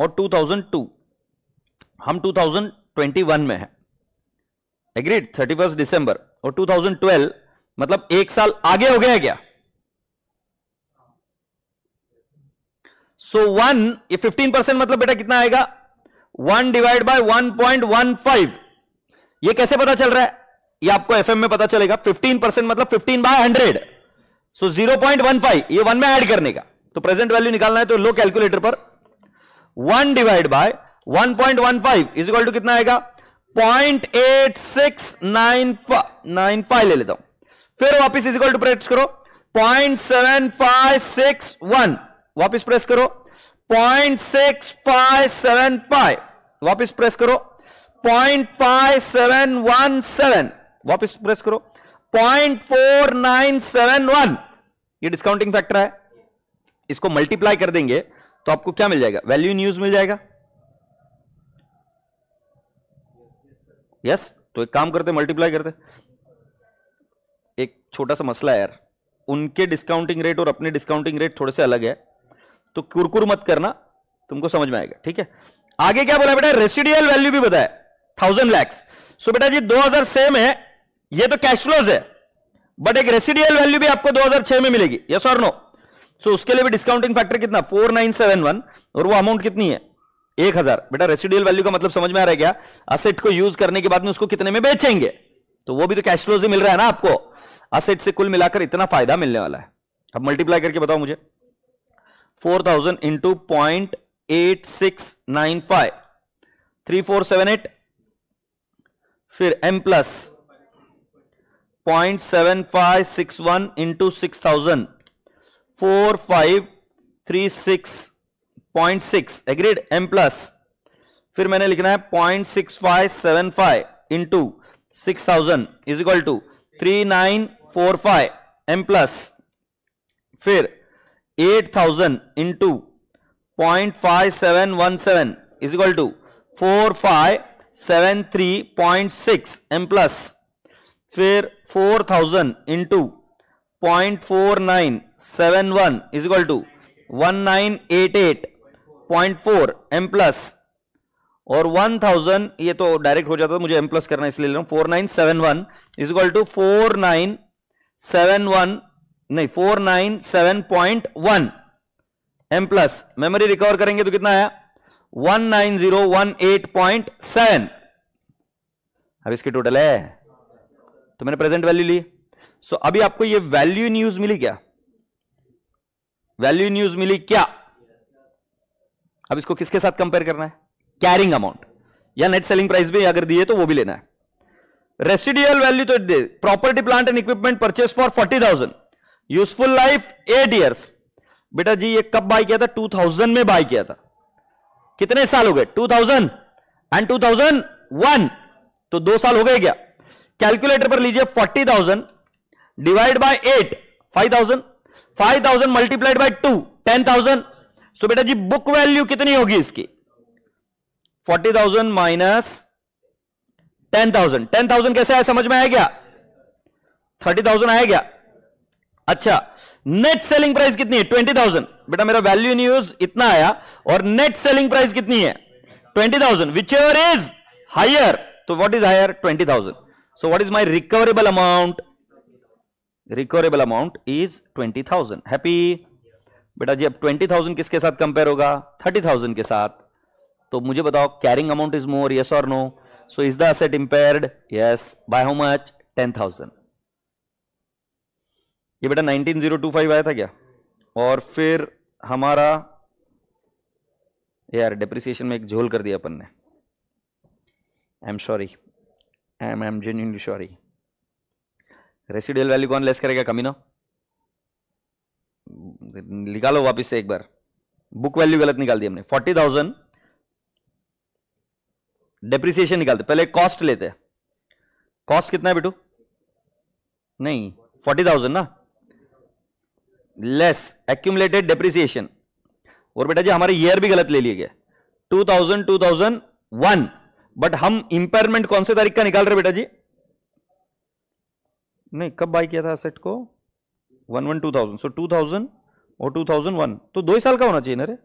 और 2002 हम 2021 में हैं एग्रीड थर्टी फर्स्ट दिसंबर और 2012 मतलब एक साल आगे हो गया क्या सो वन ये 15 परसेंट मतलब बेटा कितना आएगा वन डिवाइड बाय 1.15 ये कैसे पता चल रहा है ये आपको एफएम में पता चलेगा 15 परसेंट मतलब 15 बाय 100 सो 0.15 ये वन में ऐड करने का तो प्रेजेंट वैल्यू निकालना है तो लो कैलकुलेटर पर one divide by 1.15 point one five is equal to कितना आएगा point eight six nine nine five ले लेता हूं फिर वापिस इज इक्वल टू प्रेस करो point seven five six one वापिस प्रेस करो point six five seven five वापिस प्रेस करो point five seven one seven वापस प्रेस करो point four nine seven one ये डिस्काउंटिंग फैक्टर है इसको मल्टीप्लाई कर देंगे तो आपको क्या मिल जाएगा वैल्यू न्यूज मिल जाएगा यस yes, तो एक काम करते मल्टीप्लाई करते एक छोटा सा मसला है यार उनके डिस्काउंटिंग रेट और अपने डिस्काउंटिंग रेट थोड़े से अलग है तो कुरकुर मत करना तुमको समझ में आएगा ठीक है आगे क्या बोला बेटा रेसिडियल वैल्यू भी बताया थाउजेंड लैक्स सो बेटा जी दो हजार सेम है ये तो कैश फ्लोज है बट एक रेसिडियल वैल्यू भी आपको 2006 में मिलेगी यस और नो सो उसके लिए भी डिस्काउंटिंग फैक्टर कितना 4971 और वो अमाउंट कितनी है हजार बेटा रेसिडियल वैल्यू का मतलब समझ में आ रहा है क्या असेट को यूज करने के बाद में उसको कितने में बेचेंगे तो वो भी तो कैश फ्लोज ही मिल रहा है ना आपको असेट से कुल मिलाकर इतना फायदा मिलने वाला है अब मल्टीप्लाई करके बताओ मुझे four thousand into point eight six nine five three four seven eight फिर M plus point seven five six one into six thousand four five three six point six agreed M plus फिर मैंने लिखना है point six five seven five into six thousand is equal to three nine four five M plus फिर eight thousand into point five seven one seven is equal to four five seven three point six M plus फिर four thousand into point four nine seven one is equal to one nine eight eight point four M plus और one thousand ये तो direct हो जाता है मुझे M plus करना इसलिए ले रहा हूं four nine seven one is equal to four nine seven one नहीं four nine seven point one M plus memory recover करेंगे तो कितना आया one nine zero one eight point seven अब इसकी टोटल है तो मैंने प्रेजेंट वैल्यू ली सो so, अभी आपको ये वैल्यू न्यूज मिली क्या वैल्यू न्यूज मिली क्या अब इसको किसके साथ कंपेयर करना है कैरिंग अमाउंट या नेट सेलिंग प्राइस भी अगर दिए तो वो भी लेना है रेसिडियल वैल्यू तो the property plant and equipment purchase for forty thousand useful life eight years बेटा जी ये कब बाय किया था टू थाउजेंड में बाय किया था कितने साल हो गए two thousand and two thousand one तो दो साल हो गए क्या कैलकुलेटर पर लीजिए forty thousand divide by eight five thousand five thousand multiplied by two ten thousand so बेटा जी बुक वैल्यू कितनी होगी इसकी forty thousand minus ten thousand ten thousand कैसे आया समझ में आया क्या थर्टी थाउजेंड आया क्या अच्छा नेट सेलिंग प्राइस कितनी है ट्वेंटी थाउजेंड बेटा मेरा वैल्यू इन यूज इतना आया और नेट सेलिंग प्राइस कितनी है twenty thousand whichever is higher तो what is higher twenty thousand So what is my recoverable amount? Recoverable amount is 20,000. Happy? बेटा जी अब 20,000 किसके साथ कंपेयर होगा 30,000 के साथ तो मुझे बताओ carrying amount is more yes और no so is the asset impaired yes by how much 10,000 ये बेटा 19025 आया था क्या और फिर हमारा यार डिप्रिसिएशन में एक झोल कर दिया अपन ने I am sorry I am am genuinely sorry residual value कौन लेस करेगा कमीनो निकालो वापस से एक बार बुक वैल्यू गलत निकाल दी हमने फोर्टी थाउजेंड डेप्रिसिएशन निकालते पहले कॉस्ट लेते हैं कॉस्ट कितना है बेटू नहीं फोर्टी थाउजेंड ना लेस एक्यूमुलेटेड डेप्रिसिएशन और बेटा जी हमारे ईयर भी गलत ले लिए गए two thousand two thousand one but हम इंपेयरमेंट कौन से तारीख का निकाल रहे बेटा जी नहीं कब बाई किया था असेट को one one two thousand so two thousand और टू थाउजेंड वन तो दो ही साल का होना चाहिए ना रे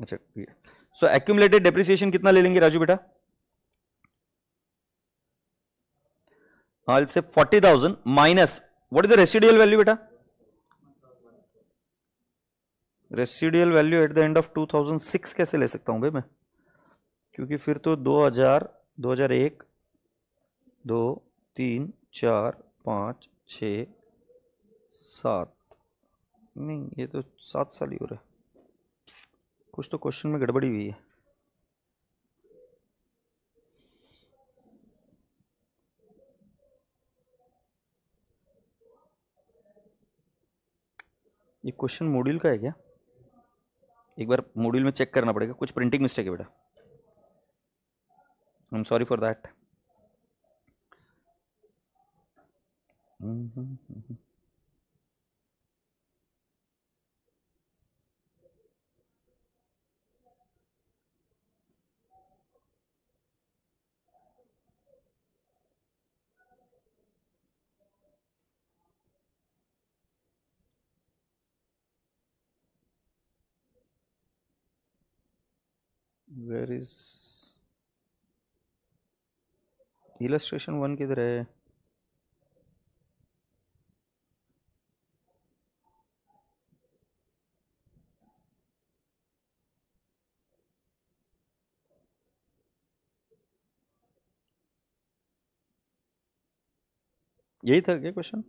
अच्छा सो एक्यूमलेटेड डेप्रिसिएशन कितना ले लेंगे राजू बेटा से forty thousand minus what is the residual value बेटा residual value at the end of 2006 कैसे ले सकता हूँ भाई मैं क्योंकि फिर तो 2000 2001 दो तीन चार पाँच छ सात नहीं ये तो सात साल ही हो रहा है कुछ तो क्वेश्चन में गड़बड़ी हुई है ये क्वेश्चन मॉड्यूल का है क्या एक बार मॉड्यूल में चेक करना पड़ेगा कुछ प्रिंटिंग मिस्टेक है बेटा I am sorry for that hmm hmm, hmm, hmm. Where is illustration one किधर है यही था क्या क्वेश्चन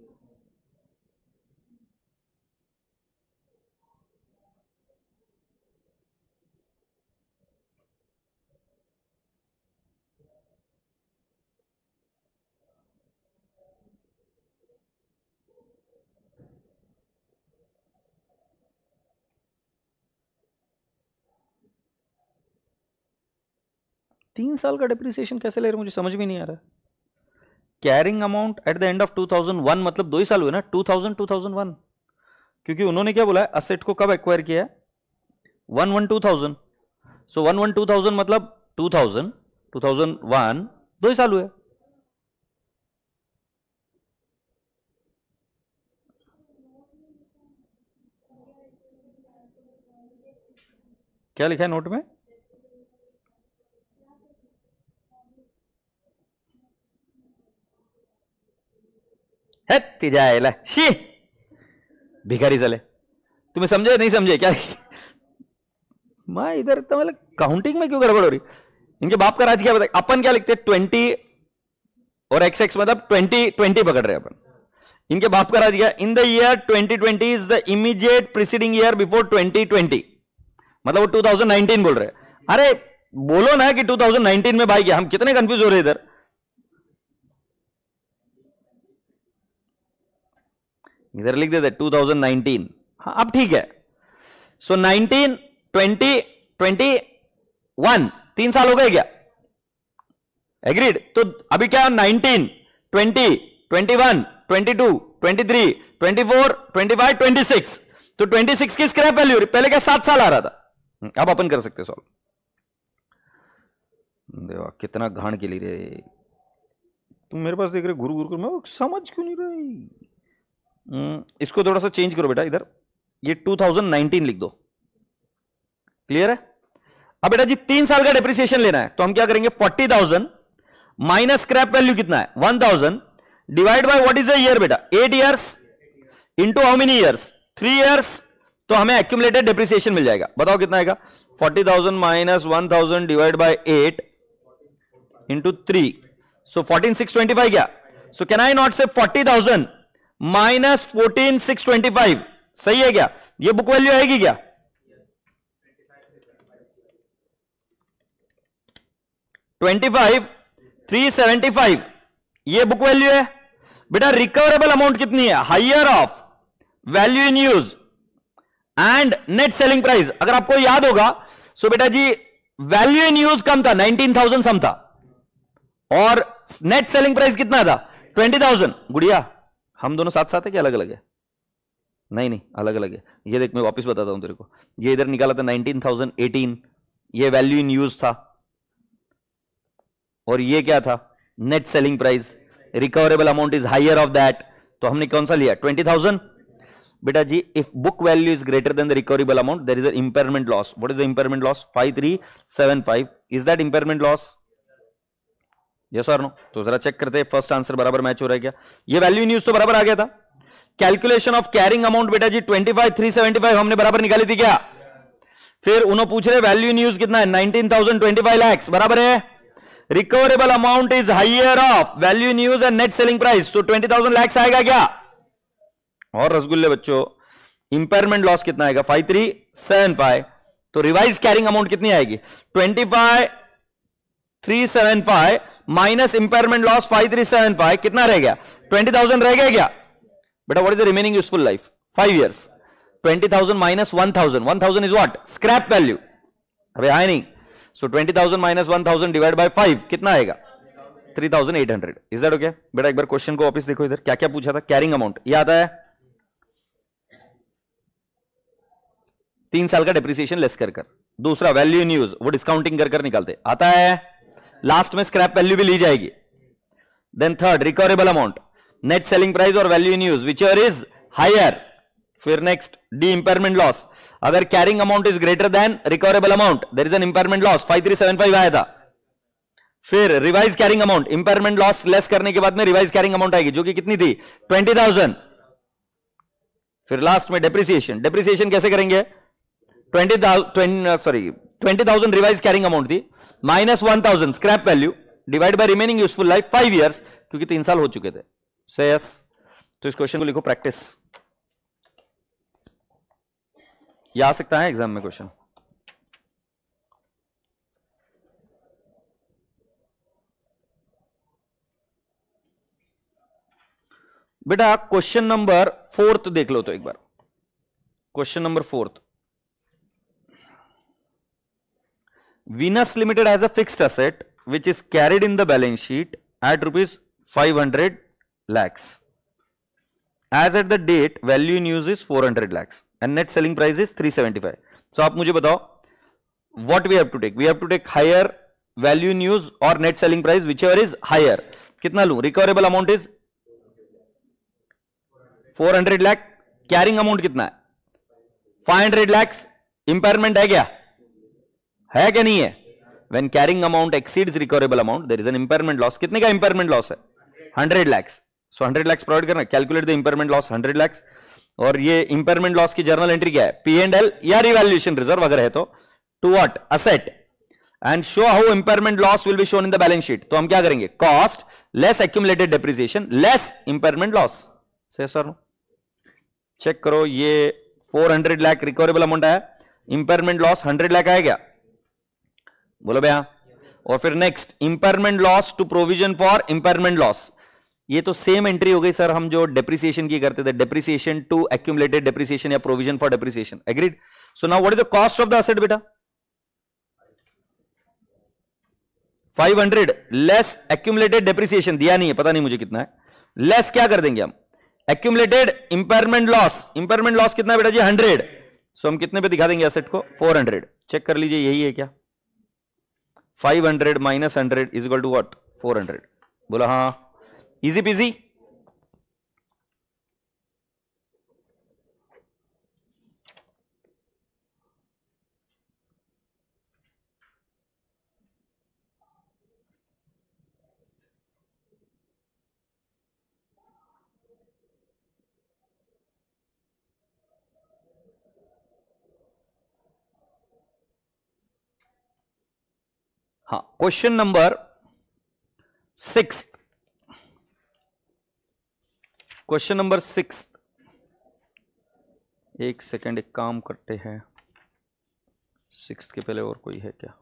तीन साल का डिप्रिसिएशन कैसे ले रहे मुझे समझ में नहीं आ रहा carrying amount at the end of 2001 मतलब दो ही साल हुए ना 2000 2001 क्योंकि उन्होंने क्या बोला है असेट को कब एक्वायर किया है one one two so one one two thousand मतलब two thousand two thousand one दो ही साल हुए क्या लिखा है नोट में हे शी भिकारी तुम्हें समझे नहीं समझे क्या मैं इधर तो मतलब काउंटिंग में क्यों गड़बड़ हो रही इनके बाप का राज क्या बताए अपन क्या लिखते ट्वेंटी और एक्स एक्स मतलब ट्वेंटी ट्वेंटी पकड़ रहे अपन इनके बाप का राज क्या in the year twenty twenty is the immediate preceding year before twenty twenty मतलब वो 2019 बोल रहे अरे बोलो ना कि 2019 में भाई क्या हम कितने कंफ्यूज हो रहे इधर इधर लिख देते 2019 हाँ अब ठीक है सो so, 19 20 21 तीन साल हो गए क्या एग्रीड तो अभी क्या 19 20 21 22 23 24 25 26 तो 26 की स्क्रैप वैल्यू पहले क्या सात साल आ रहा था हम्म, अब अपन कर सकते सॉल्व हम्म, देवा कितना घाण के लिए रे तुम मेरे पास देख रहे गुरु गुरु मैं समझ क्यों नहीं रही हम्म, इसको थोड़ा सा चेंज करो बेटा इधर ये 2019 लिख दो क्लियर है अब बेटा जी तीन साल का डिप्रिसिएशन लेना है तो हम क्या करेंगे 40,000 माइनस स्क्रैप वैल्यू कितना है 1,000 divide by what is year बेटा eight years into how many years three years तो हमें एक्यूमलेटेड डिप्रिसिएशन मिल जाएगा बताओ कितना आएगा forty minus one divide by eight into so fourteen क्या so can I not say forty minus fourteen six twenty five सही है क्या ये बुक वैल्यू आएगी क्या twenty five three seventy five ये बुक वैल्यू है बेटा रिकवरेबल अमाउंट कितनी है higher of value in use and net selling price अगर आपको याद होगा सो बेटा जी वैल्यू इन यूज कम था नाइनटीन थाउजेंड सम था और नेट सेलिंग प्राइस कितना था ट्वेंटी थाउजेंड गुड़िया हम दोनों साथ साथ है क्या अलग अलग है नहीं नहीं अलग अलग है ये देख मैं वापस बताता हूँ तेरे को ये इधर निकाला था नाइनटीन थाउजेंड एटीन ये वैल्यू इन यूज था और ये क्या था net selling price recoverable amount is higher of that तो हमने कौन सा लिया ट्वेंटी थाउजेंड बेटा जी if book value is greater than the recoverable amount there is a impairment loss what is the impairment loss five three seven five is that impairment loss yes और no तो जरा check करते हैं first answer बराबर match हो रहा है क्या ये वैल्यू न्यूज तो बराबर आ गया था कैलकुलेशन ऑफ कैरिंग अमाउंट बेटा जी twenty five three seventy five हमने बराबर निकाली थी क्या फिर उन्होंने पूछ रहे वैल्यू न्यूज कितना है nineteen thousand twenty five lakhs बराबर है recoverable amount is higher of value in use and net selling price तो ट्वेंटी थाउजेंड लैक्स आएगा क्या और रसगुल्ले बच्चों इंपेयरमेंट लॉस कितना आएगा फाइव थ्री सेवन फाइव तो रिवाइज कैरिंग अमाउंट कितनी आएगी twenty five three seven five minus impairment loss five three seven five कितना रह गया ट्वेंटी थाउजेंड रह गया क्या बेटा what is the remaining useful life five years twenty thousand minus one thousand one thousand is what scrap value अरे आए नहीं so twenty thousand minus one thousand divide by five कितना आएगा three thousand eight hundred is that okay बेटा एक बार question को वापस देखो इधर क्या क्या पूछा था कैरिंग अमाउंट ये आता है तीन साल का डिप्रिसिएशन लेस कर कर दूसरा वैल्यू इन यूज वो डिस्काउंटिंग कर कर निकालते आता है लास्ट में स्क्रैप वैल्यू भी ली जाएगी then third recoverable amount net selling price और value in use whichever is higher फिर नेक्स्ट डी इंपेयरमेंट लॉस अगर carrying amount is greater than recoverable amount there is an impairment loss five three seven five आया था फिर revise carrying amount impairment loss less करने के बाद में revise carrying amount आएगी जो कि कितनी थी ट्वेंटी थाउजेंड फिर लास्ट में डेप्रिसिएशन डेप्रिसिएशन कैसे करेंगे twenty sorry twenty thousand revise carrying amount थी minus one thousand scrap value divide by remaining useful life five years क्योंकि तीन साल हो चुके थे से यस तो इस क्वेश्चन को लिखो प्रैक्टिस ये आ सकता है एग्जाम में क्वेश्चन बेटा क्वेश्चन नंबर फोर्थ देख लो तो एक बार question number fourth Venus Limited has a fixed asset which is carried in the balance sheet at rupees 500 lakhs. As at the date, value in use is 400 lakhs and net selling price is 375. So आप मुझे बताओ what we have to take? We have to take higher value in use or net selling price whichever is higher. कितना लूँ? Recoverable amount is 400 lakh. Carrying amount कितना है? 500 lakhs. Impairment है क्या? है क्या नहीं है when carrying amount exceeds recoverable amount there is an impairment loss कितने का इंपेयरमेंट लॉस है hundred lakhs so hundred lakhs provide करना calculate the impairment loss hundred lakhs और ये इंपेयरमेंट लॉस की जर्नल एंट्री क्या है पी एंड एल या रिवेल्यूशन रिजर्व अगर है तो to what asset and show how impairment loss will be shown in the balance sheet तो हम क्या करेंगे cost less accumulated depreciation less impairment loss से सर चेक करो ये 400 लाख रिकवरेबल अमाउंट आया इंपेयरमेंट लॉस 100 लाख आया क्या बोलो भैया और फिर next impairment loss to provision for impairment loss ये तो सेम एंट्री हो गई सर हम जो डेप्रिसिएशन की करते थे डेप्रिसिएशन टू एक्यूमलेटेड डेप्रिसिएशन या provision for depreciation agreed so now what is the cost of the asset बेटा 500 लेस एक्यूमलेटेड डेप्रिसिएशन दिया नहीं है पता नहीं मुझे कितना है लेस क्या कर देंगे हम accumulated impairment loss impairment loss कितना है बेटा जी 100 सो so, हम कितने पे दिखा देंगे असेट को 400 चेक कर लीजिए यही है क्या five hundred minus hundred is equal to what four hundred बोला हाँ इजी पिजी हाँ question number six question number six एक सेकंड एक काम करते हैं सिक्स के पहले और कोई है क्या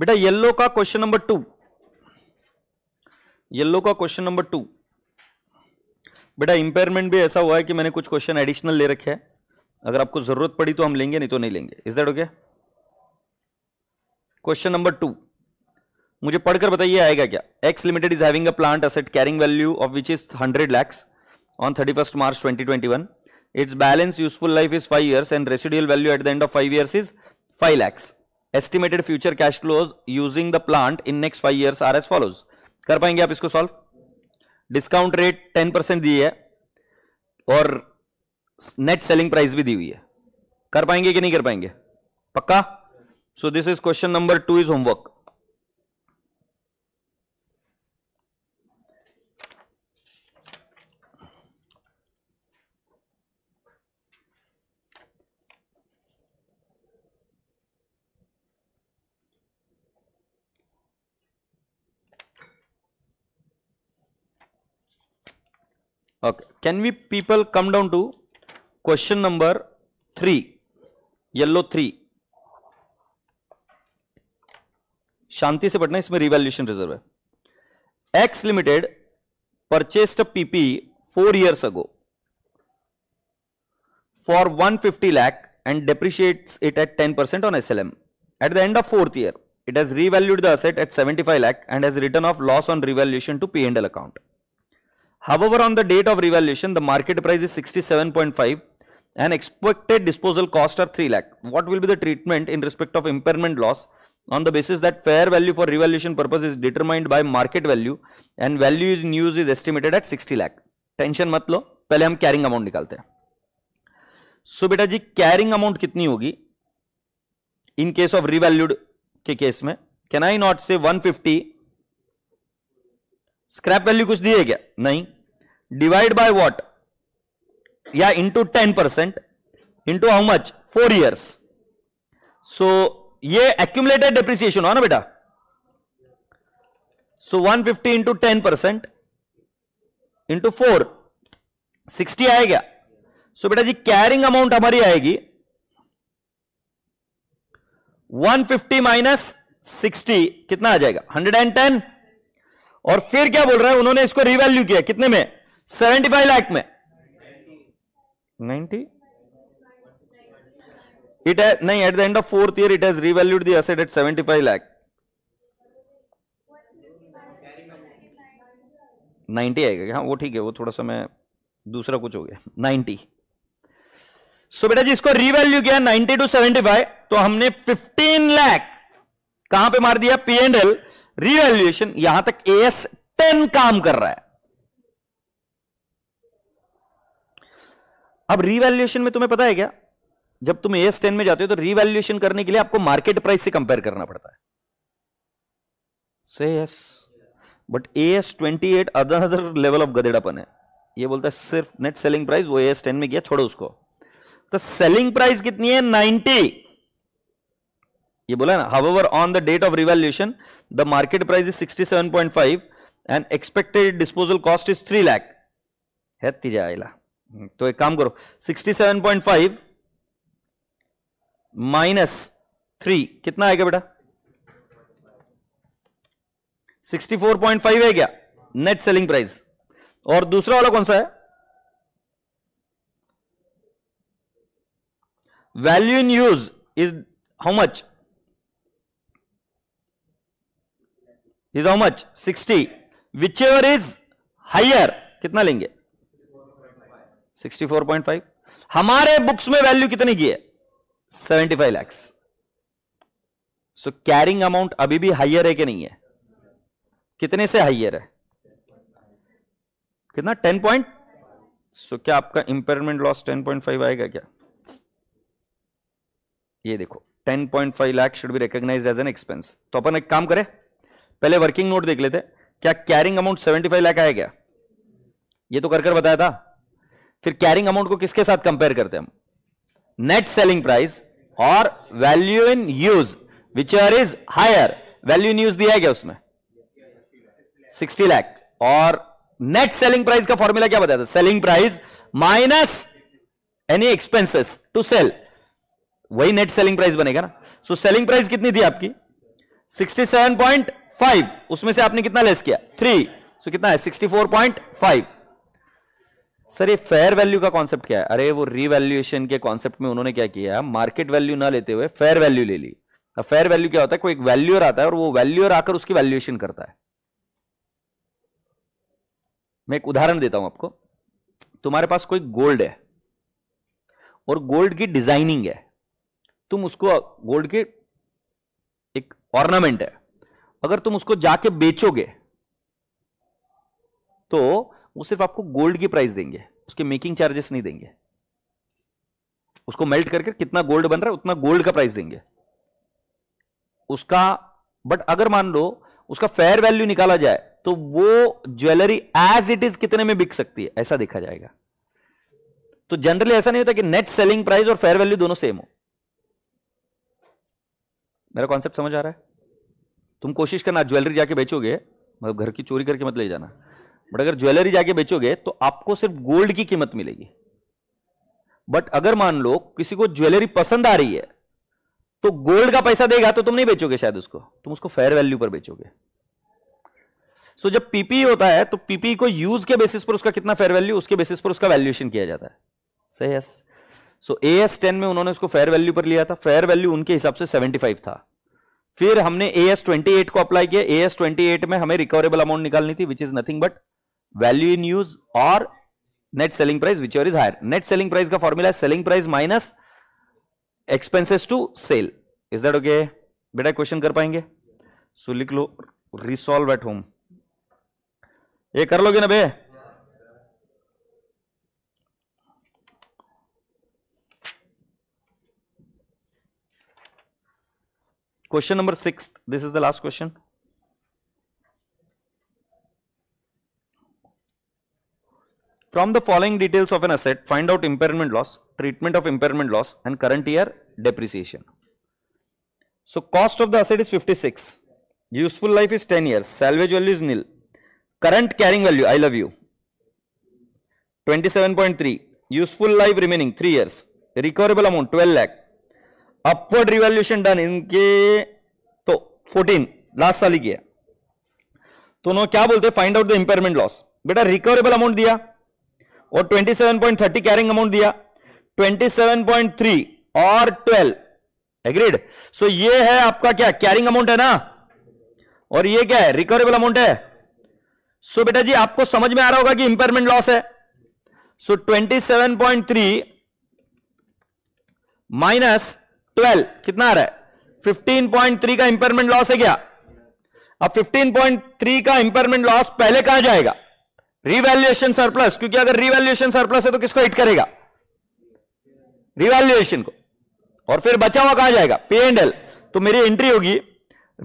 बेटा येलो का क्वेश्चन नंबर टू येल्लो का क्वेश्चन नंबर टू बेटा इंपेयरमेंट भी ऐसा हुआ है कि मैंने कुछ क्वेश्चन एडिशनल ले रखे हैं अगर आपको जरूरत पड़ी तो हम लेंगे नहीं तो नहीं लेंगे is that okay question number two मुझे पढ़कर बताइए आएगा क्या x limited is having a plant asset carrying value of which is hundred lakhs on thirty first March twenty twenty one its balance useful life is five years and residual value at the end of five years is five lakhs estimated future cash flows using the plant in next five years are as follows कर पाएंगे आप इसको solve discount rate ten percent दी है और net selling price भी दी हुई है कर पाएंगे कि नहीं कर पाएंगे पक्का so this is question number two is homework okay can we people come down to question number 3 yellow three शांति से पढ़ना इसमें रिवैल्यूशन रिजर्व है Limited purchased a PP four years ago for 150 lakh and depreciates it at 10% on SLM. At the end of fourth year, it has revalued the asset at 75 lakh and has written off loss on revaluation to P&L account. However, on the date of revaluation, the market price is 67.5 and expected disposal cost are 3 lakh. What will be the treatment in respect of impairment loss on the basis that fair value for revaluation purpose is determined by market value and value in use is estimated at 60 lakh. Tension मत लो पहले हम carrying amount निकालते हैं सो so, बेटा जी carrying amount कितनी होगी in case of revalued के केस में can I not say 150 scrap value कुछ दिए क्या नहीं डिवाइड बाय वॉट या into ten percent into how much four years so ये एक्यूमलेटेड डिप्रिसिएशन हो ना बेटा so 150 fifty into ten percent into four sixty आएगा सो बेटा जी कैरिंग अमाउंट हमारी आएगी 150 फिफ्टी माइनस सिक्सटी कितना आ जाएगा 110 और फिर क्या बोल रहा है उन्होंने इसको रिवैल्यू किया कितने में सेवेंटी फाइव लैख में नाइन्टी है नहीं at the end of fourth year it has has the asset at seventy five lakh ninety आएगा हाँ वो ठीक है वो थोड़ा सा मैं दूसरा कुछ हो गया नाइनटी सो बेटा जी इसको रिवैल्यू किया नाइनटी टू सेवेंटी फाइव तो हमने फिफ्टीन लैख कहां पे मार दिया पी एंड एल रिवैल्यूएशन यहां तक एस टेन काम कर रहा है अब रीवैल्यूएशन में तुम्हें पता है क्या जब तुम एस टेन में जाते हो तो रीवैल्यूएशन करने के लिए आपको मार्केट प्राइस से कंपेयर करना पड़ता है say yes but A S twenty eight other other level of गदेड़ापन है ये बोलता है सिर्फ नेट सेलिंग प्राइस वो ए एस टेन में गया छोड़ो उसको तो सेलिंग प्राइस कितनी है नाइनटी ये बोला ना however on the date of revaluation the market price is sixty seven point five and expected disposal cost is three lakh है तीजा आयला हम्म, तो एक काम करो 67.5 माइनस थ्री कितना आएगा बेटा 64.5 है क्या नेट सेलिंग प्राइस और दूसरा वाला कौन सा है value in use is how much is how much 60 whichever is higher कितना लेंगे 64.5 हमारे बुक्स में वैल्यू कितने की है 75 लैक्स सो कैरिंग अमाउंट अभी भी हाइयर है कि नहीं है कितने से हाइयर है कितना 10 पॉइंट सो क्या आपका इंपेयरमेंट लॉस 10.5 आएगा क्या ये देखो 10.5 lakh should be recognise as an expense तो अपन एक काम करें पहले वर्किंग नोट देख लेते क्या कैरिंग अमाउंट 75 लाख आया क्या ये तो कर कर बताया था फिर कैरिंग अमाउंट को किसके साथ कंपेयर करते हैं हम नेट सेलिंग प्राइस और value in use which are is higher value in use दिया गया उसमें सिक्सटी लैख और नेट सेलिंग प्राइस का फॉर्मूला क्या बताया था selling price minus any expenses to sell वही नेट सेलिंग प्राइस बनेगा ना सो सेलिंग प्राइस कितनी थी आपकी 67.5 उसमें से आपने कितना लेस किया थ्री सो so कितना है 64.5 सर ये फेयर वैल्यू का कॉन्सेप्ट क्या है अरे वो रीवैल्यूएशन के कॉन्सेप्ट में उन्होंने क्या किया मार्केट वैल्यू ना लेते हुए फेयर वैल्यू ले ली अब फेयर वैल्यू क्या होता है कोई एक वैल्यूअर आता है और वो वैल्यूअर आकर उसकी वैल्यूएशन करता है मैं एक उदाहरण देता हूं आपको तुम्हारे पास कोई गोल्ड है और गोल्ड की डिजाइनिंग है तुम उसको गोल्ड के एक ऑर्नामेंट है अगर तुम उसको जाके बेचोगे तो वो सिर्फ आपको गोल्ड की प्राइस देंगे उसके मेकिंग चार्जेस नहीं देंगे उसको मेल्ट करके कितना गोल्ड बन रहा है उतना गोल्ड का प्राइस देंगे उसका बट अगर मान लो उसका फेयर वैल्यू निकाला जाए तो वो ज्वेलरी एज इट इज कितने में बिक सकती है ऐसा देखा जाएगा तो जनरली ऐसा नहीं होता कि नेट सेलिंग प्राइस और फेयर वैल्यू दोनों सेम हो मेरा कॉन्सेप्ट समझ आ रहा है तुम कोशिश करना ज्वेलरी जाके बेचोगे मतलब घर की चोरी करके मत ले जाना बट अगर ज्वेलरी जाके बेचोगे तो आपको सिर्फ गोल्ड की कीमत मिलेगी बट अगर मान लो किसी को ज्वेलरी पसंद आ रही है तो गोल्ड का पैसा देगा तो तुम नहीं बेचोगे शायद उसको तुम उसको फेयर वैल्यू पर बेचोगे सो so, जब पीपी e होता है तो पीपी e को यूज के बेसिस पर उसका कितना फेयर वैल्यू उसके बेसिस पर उसका वैल्यूएशन किया जाता है सही yes so A S ten में उन्होंने उसको फेयर वैल्यू पर लिया था फेयर वैल्यू उनके हिसाब से सेवेंटी फाइव था फिर हमने ए एस ट्वेंटी एट को अप्लाई किया ए एस ट्वेंटी एट में हमें रिकवरेबल अमाउंट निकालनी थी which is nothing but value in use और net selling price whichever is higher net selling price का फॉर्मूला है selling price minus expenses to sell is that okay बेटा question कर पाएंगे सो लिख लो रिसॉल्व एट होम ये कर लोगे ना बे question number six this is the last question From the following details of an asset, find out impairment loss, treatment of impairment loss and current year depreciation. So, cost of the asset is 56, useful life is 10 years, salvage value is nil, current carrying value, I love you, 27.3, useful life remaining 3 years, recoverable amount 12 lakh, upward revaluation done in K, to 14 last साल ही किया तो नो क्या बोलते find out the impairment loss बेटा recoverable amount और 27.30 carrying amount दिया 27.3 और 12 एग्रीड सो so ये है आपका क्या कैरिंग अमाउंट है ना और ये क्या है रिकवरेबल अमाउंट है सो so बेटा जी आपको समझ में आ रहा होगा कि इंपेयरमेंट लॉस है सो so 27.3 माइनस 12 कितना आ रहा है 15.3 का इंपेयरमेंट लॉस है क्या अब 15.3 का इंपेयरमेंट लॉस पहले कहां जाएगा रिवैल्युएशन सरप्लस क्योंकि अगर रिवैल्युएशन सरप्लस है तो किसको हिट करेगा रिवैल्युएशन को और फिर बचा हुआ कहा जाएगा पी एंड एल तो मेरी एंट्री होगी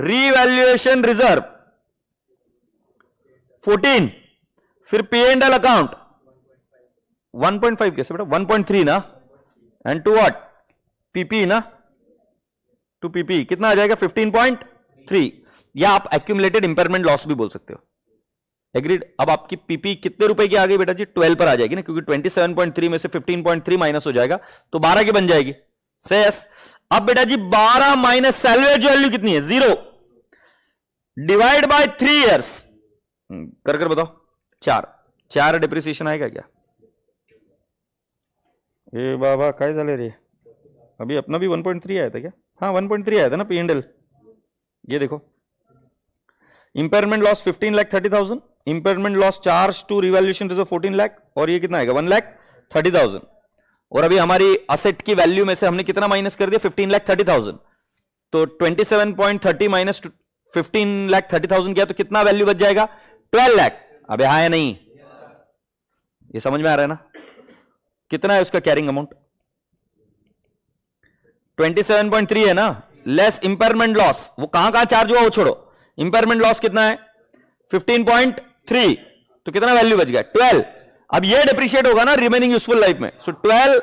रिवैल्युएशन रिजर्व 14 फिर पी एंड एल अकाउंट 1.5 कैसे बेटा 1.3 ना एंड टू वॉट पीपी ना टू पीपी कितना आ जाएगा 15.3 या आप एक्यूमुलेटेड इंपेयरमेंट लॉस भी बोल सकते हो एग्रीड अब आपकी पीपी कितने रुपए की आ गई बेटा जी ट्वेल्व पर आ जाएगी ना क्योंकि 27.3 में से 15.3 माइनस हो जाएगा तो 12 की बन जाएगी से अब बेटा जी 12 माइनस सैलवेज वैल्यू कितनी है zero divide by three years कर कर बताओ चार चार डिप्रिसिएशन आएगा क्या ए बाबा कई झाले रे अभी अपना भी थ्री आया था क्या हाँ थ्री आया था ना पी एंडल ये देखो impairment loss fifteen lakh thirty thousand impairment loss charge to revaluation reserve fourteen lakh और ये कितना आएगा वन लाख थर्टी थाउजेंड और अभी हमारी असेट की वैल्यू में से हमने कितना माइनस कर दिया फिफ्टीन लाख थर्टी थाउजेंड तो twenty seven point thirty minus fifteen lakh thirty thousand किया तो कितना वैल्यू बच जाएगा ट्वेल्व लैख अबे हाँ या नहीं ये समझ में आ रहा है ना कितना है उसका carrying amount twenty seven point three है ना लेस इंपेयरमेंट लॉस वो कहां कहां चार्ज हुआ वो छोड़ो इंपेयरमेंट लॉस कितना है फिफ्टीन पॉइंट थ्री तो कितना वैल्यू बच गया ट्वेल्व अब ये डिप्रिशिएट होगा ना रिमेनिंग यूजफुल लाइफ में so twelve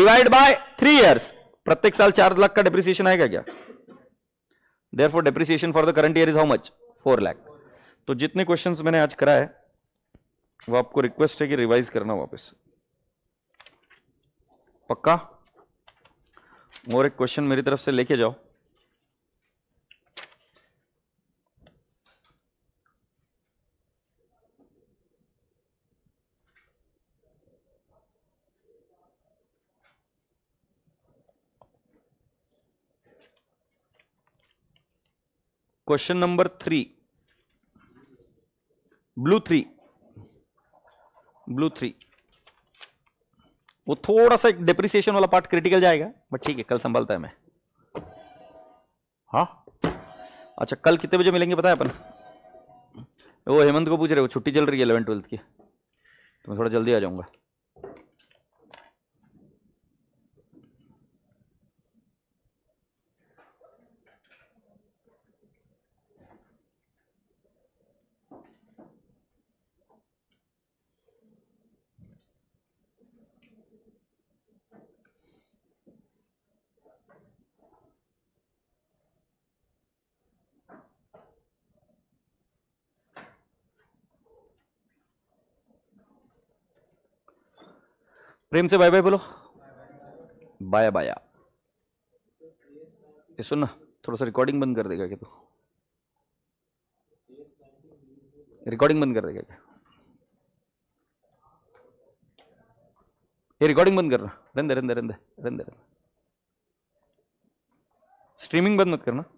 divide by three years प्रत्येक साल चार लाख का डिप्रिसिएशन आएगा क्या there for depreciation for the current year is how much four lakh तो जितने क्वेश्चन मैंने आज करा है वो आपको रिक्वेस्ट है कि रिवाइज करना वापस पक्का और एक क्वेश्चन मेरी तरफ से लेके जाओ question number three blue three blue three वो थोड़ा सा एक डिप्रिसिएशन वाला पार्ट क्रिटिकल जाएगा बट ठीक है कल संभालता है मैं हाँ अच्छा कल कितने बजे मिलेंगे बताए अपन वो हेमंत को पूछ रहे हो छुट्टी चल रही है इलेवन ट्वेल्थ की तो मैं थोड़ा जल्दी आ जाऊंगा प्रेम से बाय बाय बोलो बाया बाया ये सुन ना थोड़ा सा रिकॉर्डिंग बंद कर देगा क्या तू तो? रिकॉर्डिंग बंद कर देगा क्या ये रिकॉर्डिंग बंद करना रन रेंदे रेंदे रेंदे रेंदे स्ट्रीमिंग बंद मत करना